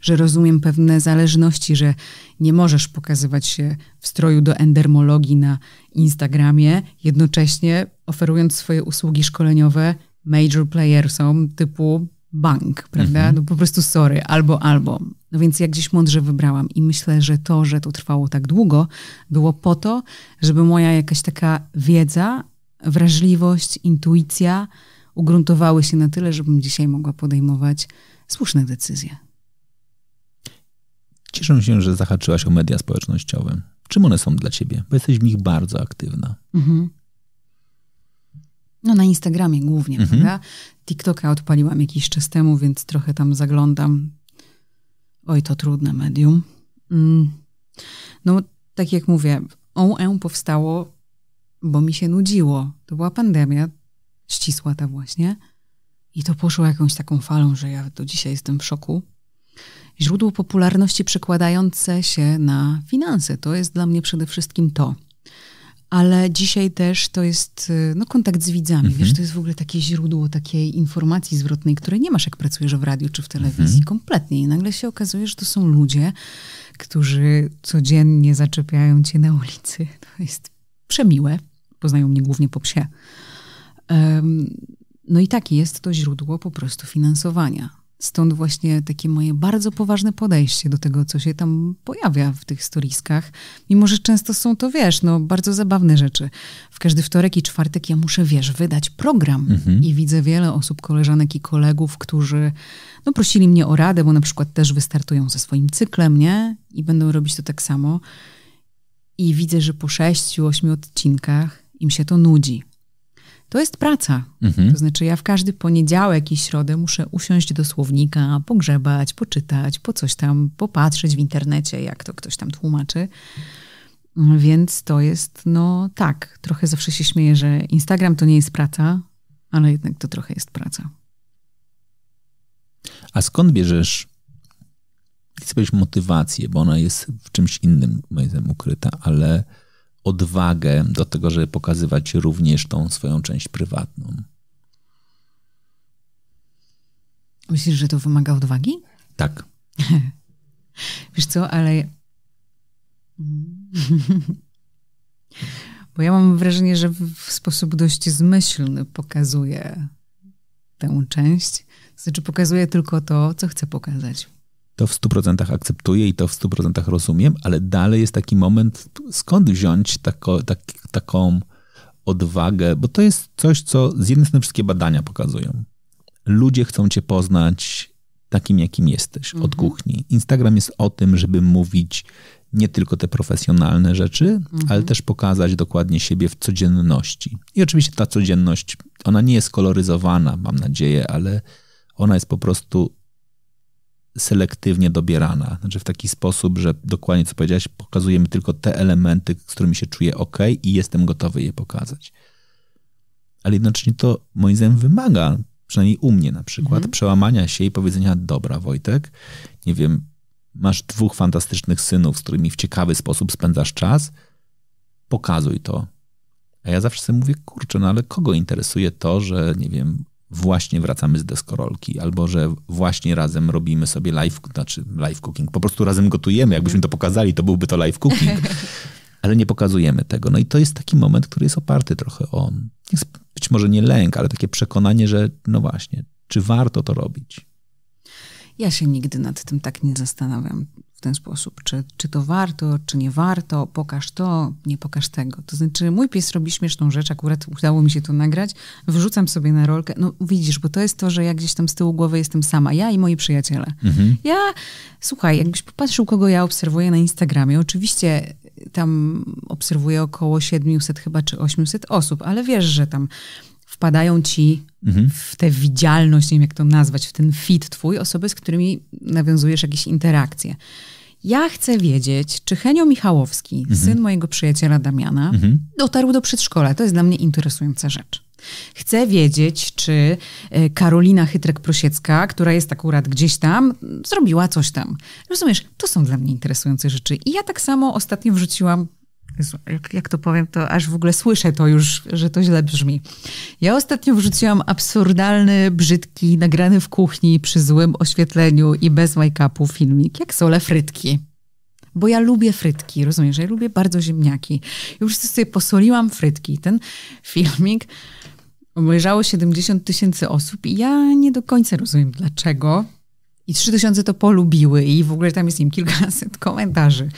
że rozumiem pewne zależności, że nie możesz pokazywać się w stroju do endermologii na Instagramie, jednocześnie oferując swoje usługi szkoleniowe major playersom typu bank, prawda? Mhm. No po prostu sorry, albo, albo. No więc ja gdzieś mądrze wybrałam i myślę, że to, że to trwało tak długo, było po to, żeby moja jakaś taka wiedza, wrażliwość, intuicja ugruntowały się na tyle, żebym dzisiaj mogła podejmować słuszne decyzje. Cieszę się, że zahaczyłaś o media społecznościowe. Czym one są dla ciebie? Bo jesteś w nich bardzo aktywna. Mhm. No na Instagramie głównie, mhm. prawda? TikToka odpaliłam jakiś czas temu, więc trochę tam zaglądam. Oj, to trudne medium. Mm. No, tak jak mówię, OE powstało, bo mi się nudziło. To była pandemia, ścisła ta właśnie. I to poszło jakąś taką falą, że ja do dzisiaj jestem w szoku. Źródło popularności przekładające się na finanse. To jest dla mnie przede wszystkim to ale dzisiaj też to jest y, no, kontakt z widzami. Mhm. Wiesz, to jest w ogóle takie źródło takiej informacji zwrotnej, której nie masz, jak pracujesz w radiu czy w telewizji, mhm. kompletnie. I nagle się okazuje, że to są ludzie, którzy codziennie zaczepiają cię na ulicy. To jest przemiłe. Poznają mnie głównie po psie. Um, no i takie jest to źródło po prostu finansowania. Stąd właśnie takie moje bardzo poważne podejście do tego, co się tam pojawia w tych storiskach. Mimo, że często są to, wiesz, no bardzo zabawne rzeczy. W każdy wtorek i czwartek ja muszę, wiesz, wydać program. Mhm. I widzę wiele osób, koleżanek i kolegów, którzy no, prosili mnie o radę, bo na przykład też wystartują ze swoim cyklem, nie? I będą robić to tak samo. I widzę, że po sześciu, ośmiu odcinkach im się to nudzi to jest praca. Mhm. To znaczy, ja w każdy poniedziałek i środę muszę usiąść do słownika, pogrzebać, poczytać, po coś tam popatrzeć w internecie, jak to ktoś tam tłumaczy. Więc to jest, no tak, trochę zawsze się śmieję, że Instagram to nie jest praca, ale jednak to trochę jest praca. A skąd bierzesz, chcę powiedzieć, motywację, bo ona jest w czymś innym, moim zdaniem, ukryta, ale odwagę do tego, żeby pokazywać również tą swoją część prywatną. Myślisz, że to wymaga odwagi? Tak. Wiesz co, ale. Bo ja mam wrażenie, że w sposób dość zmyślny pokazuje tę część. Znaczy, pokazuje tylko to, co chcę pokazać to w 100% akceptuję i to w 100% rozumiem, ale dalej jest taki moment, skąd wziąć tako, tak, taką odwagę, bo to jest coś, co z jednej strony wszystkie badania pokazują. Ludzie chcą cię poznać takim, jakim jesteś, mhm. od kuchni. Instagram jest o tym, żeby mówić nie tylko te profesjonalne rzeczy, mhm. ale też pokazać dokładnie siebie w codzienności. I oczywiście ta codzienność, ona nie jest koloryzowana, mam nadzieję, ale ona jest po prostu selektywnie dobierana. Znaczy w taki sposób, że dokładnie co powiedziałeś, pokazujemy tylko te elementy, z którymi się czuję ok i jestem gotowy je pokazać. Ale jednocześnie to moim zdaniem wymaga, przynajmniej u mnie na przykład, mm. przełamania się i powiedzenia: Dobra, Wojtek, nie wiem, masz dwóch fantastycznych synów, z którymi w ciekawy sposób spędzasz czas, pokazuj to. A ja zawsze sobie mówię, kurczę, no ale kogo interesuje to, że nie wiem, właśnie wracamy z deskorolki, albo że właśnie razem robimy sobie live, znaczy live cooking. Po prostu razem gotujemy. Jakbyśmy to pokazali, to byłby to live cooking. Ale nie pokazujemy tego. No i to jest taki moment, który jest oparty trochę o, jest być może nie lęk, ale takie przekonanie, że no właśnie, czy warto to robić? Ja się nigdy nad tym tak nie zastanawiam w ten sposób, czy, czy to warto, czy nie warto, pokaż to, nie pokaż tego. To znaczy, mój pies robi śmieszną rzecz, akurat udało mi się to nagrać, wrzucam sobie na rolkę, no widzisz, bo to jest to, że ja gdzieś tam z tyłu głowy jestem sama, ja i moi przyjaciele. Mhm. Ja, słuchaj, jakbyś popatrzył, kogo ja obserwuję na Instagramie, oczywiście tam obserwuję około 700 chyba, czy 800 osób, ale wiesz, że tam wpadają ci mhm. w tę widzialność, nie wiem jak to nazwać, w ten fit twój, osoby, z którymi nawiązujesz jakieś interakcje. Ja chcę wiedzieć, czy Henio Michałowski, mhm. syn mojego przyjaciela Damiana, mhm. dotarł do przedszkola. To jest dla mnie interesująca rzecz. Chcę wiedzieć, czy e, Karolina Chytrek-Prosiecka, która jest akurat gdzieś tam, zrobiła coś tam. Rozumiesz, to są dla mnie interesujące rzeczy. I ja tak samo ostatnio wrzuciłam jak, jak to powiem, to aż w ogóle słyszę to już, że to źle brzmi. Ja ostatnio wrzuciłam absurdalny, brzydki, nagrany w kuchni przy złym oświetleniu i bez make-upu filmik, jak sole frytki. Bo ja lubię frytki, rozumiesz? Ja lubię bardzo ziemniaki. Już sobie posoliłam frytki. Ten filmik obejrzało 70 tysięcy osób i ja nie do końca rozumiem dlaczego. I 3000 to polubiły i w ogóle tam jest im kilkaset komentarzy.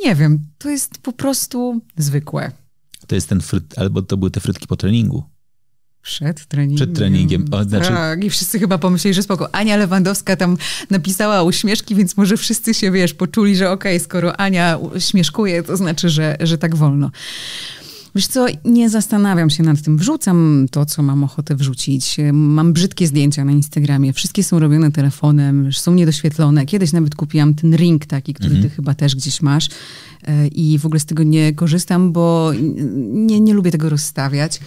Nie wiem, to jest po prostu zwykłe. To jest ten fryt, albo to były te frytki po treningu. Przed treningiem. Przed treningiem. O, znaczy... Tak, i wszyscy chyba pomyśleli, że spoko. Ania Lewandowska tam napisała uśmieszki, więc może wszyscy się, wiesz, poczuli, że okej, okay, skoro Ania śmieszkuje, to znaczy, że, że tak wolno. Wiesz co, nie zastanawiam się nad tym. Wrzucam to, co mam ochotę wrzucić. Mam brzydkie zdjęcia na Instagramie. Wszystkie są robione telefonem, są niedoświetlone. Kiedyś nawet kupiłam ten ring taki, który mhm. ty chyba też gdzieś masz. E, I w ogóle z tego nie korzystam, bo nie, nie lubię tego rozstawiać.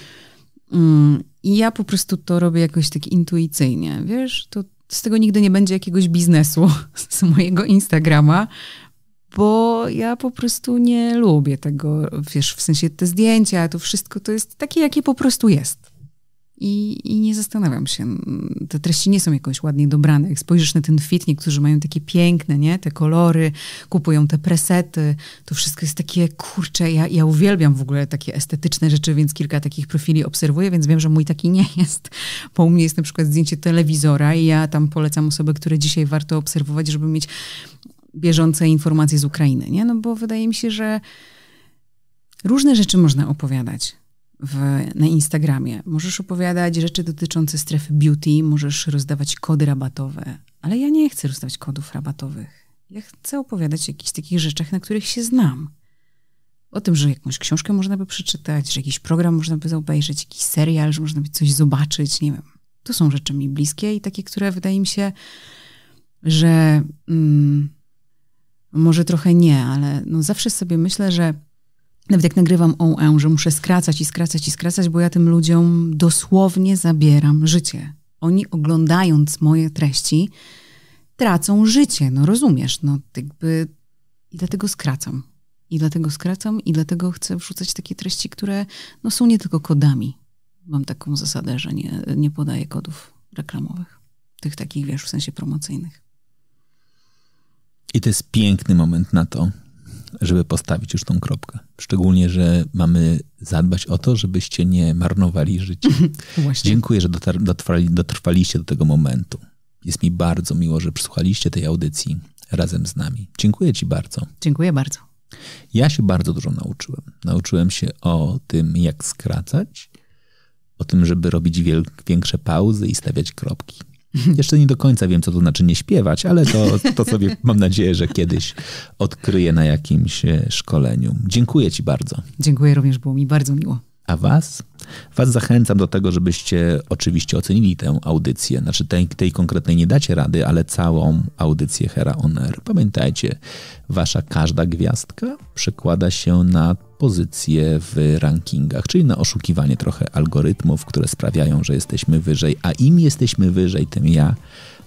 Mm, I ja po prostu to robię jakoś tak intuicyjnie. Wiesz, to z tego nigdy nie będzie jakiegoś biznesu z mojego Instagrama, bo ja po prostu nie lubię tego, wiesz, w sensie te zdjęcia, to wszystko to jest takie, jakie po prostu jest. I, I nie zastanawiam się. Te treści nie są jakoś ładnie dobrane. Jak spojrzysz na ten fit, niektórzy mają takie piękne, nie? Te kolory, kupują te presety. To wszystko jest takie, kurcze, ja, ja uwielbiam w ogóle takie estetyczne rzeczy, więc kilka takich profili obserwuję, więc wiem, że mój taki nie jest. Bo u mnie jest na przykład zdjęcie telewizora i ja tam polecam osoby, które dzisiaj warto obserwować, żeby mieć bieżące informacje z Ukrainy, nie? No bo wydaje mi się, że różne rzeczy można opowiadać w, na Instagramie. Możesz opowiadać rzeczy dotyczące strefy beauty, możesz rozdawać kody rabatowe, ale ja nie chcę rozdawać kodów rabatowych. Ja chcę opowiadać o jakichś takich rzeczach, na których się znam. O tym, że jakąś książkę można by przeczytać, że jakiś program można by obejrzeć, jakiś serial, że można by coś zobaczyć, nie wiem. To są rzeczy mi bliskie i takie, które wydaje mi się, że mm, może trochę nie, ale no zawsze sobie myślę, że nawet jak nagrywam ON, że muszę skracać i skracać i skracać, bo ja tym ludziom dosłownie zabieram życie. Oni oglądając moje treści tracą życie, no rozumiesz, no jakby i dlatego skracam. I dlatego skracam i dlatego chcę wrzucać takie treści, które no, są nie tylko kodami. Mam taką zasadę, że nie, nie podaję kodów reklamowych. Tych takich, wiesz, w sensie promocyjnych. I to jest piękny moment na to, żeby postawić już tą kropkę. Szczególnie, że mamy zadbać o to, żebyście nie marnowali życia. Mhm, no Dziękuję, że dotrwali, dotrwaliście do tego momentu. Jest mi bardzo miło, że przysłuchaliście tej audycji razem z nami. Dziękuję Ci bardzo. Dziękuję bardzo. Ja się bardzo dużo nauczyłem. Nauczyłem się o tym, jak skracać, o tym, żeby robić większe pauzy i stawiać kropki. Jeszcze nie do końca wiem, co to znaczy nie śpiewać, ale to, to sobie mam nadzieję, że kiedyś odkryję na jakimś e, szkoleniu. Dziękuję Ci bardzo. Dziękuję również, było mi bardzo miło. A Was? Was zachęcam do tego, żebyście oczywiście ocenili tę audycję. Znaczy tej, tej konkretnej nie dacie rady, ale całą audycję Hera On Air. Pamiętajcie, Wasza każda gwiazdka przekłada się na pozycję w rankingach, czyli na oszukiwanie trochę algorytmów, które sprawiają, że jesteśmy wyżej, a im jesteśmy wyżej, tym ja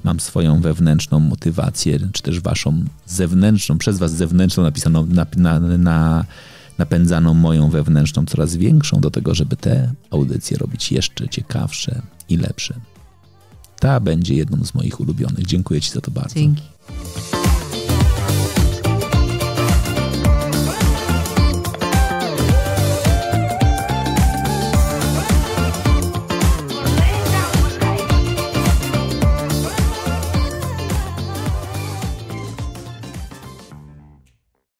mam swoją wewnętrzną motywację, czy też waszą zewnętrzną, przez was zewnętrzną napisaną na, na, na napędzaną moją wewnętrzną coraz większą do tego, żeby te audycje robić jeszcze ciekawsze i lepsze. Ta będzie jedną z moich ulubionych. Dziękuję Ci za to bardzo. Dzięki.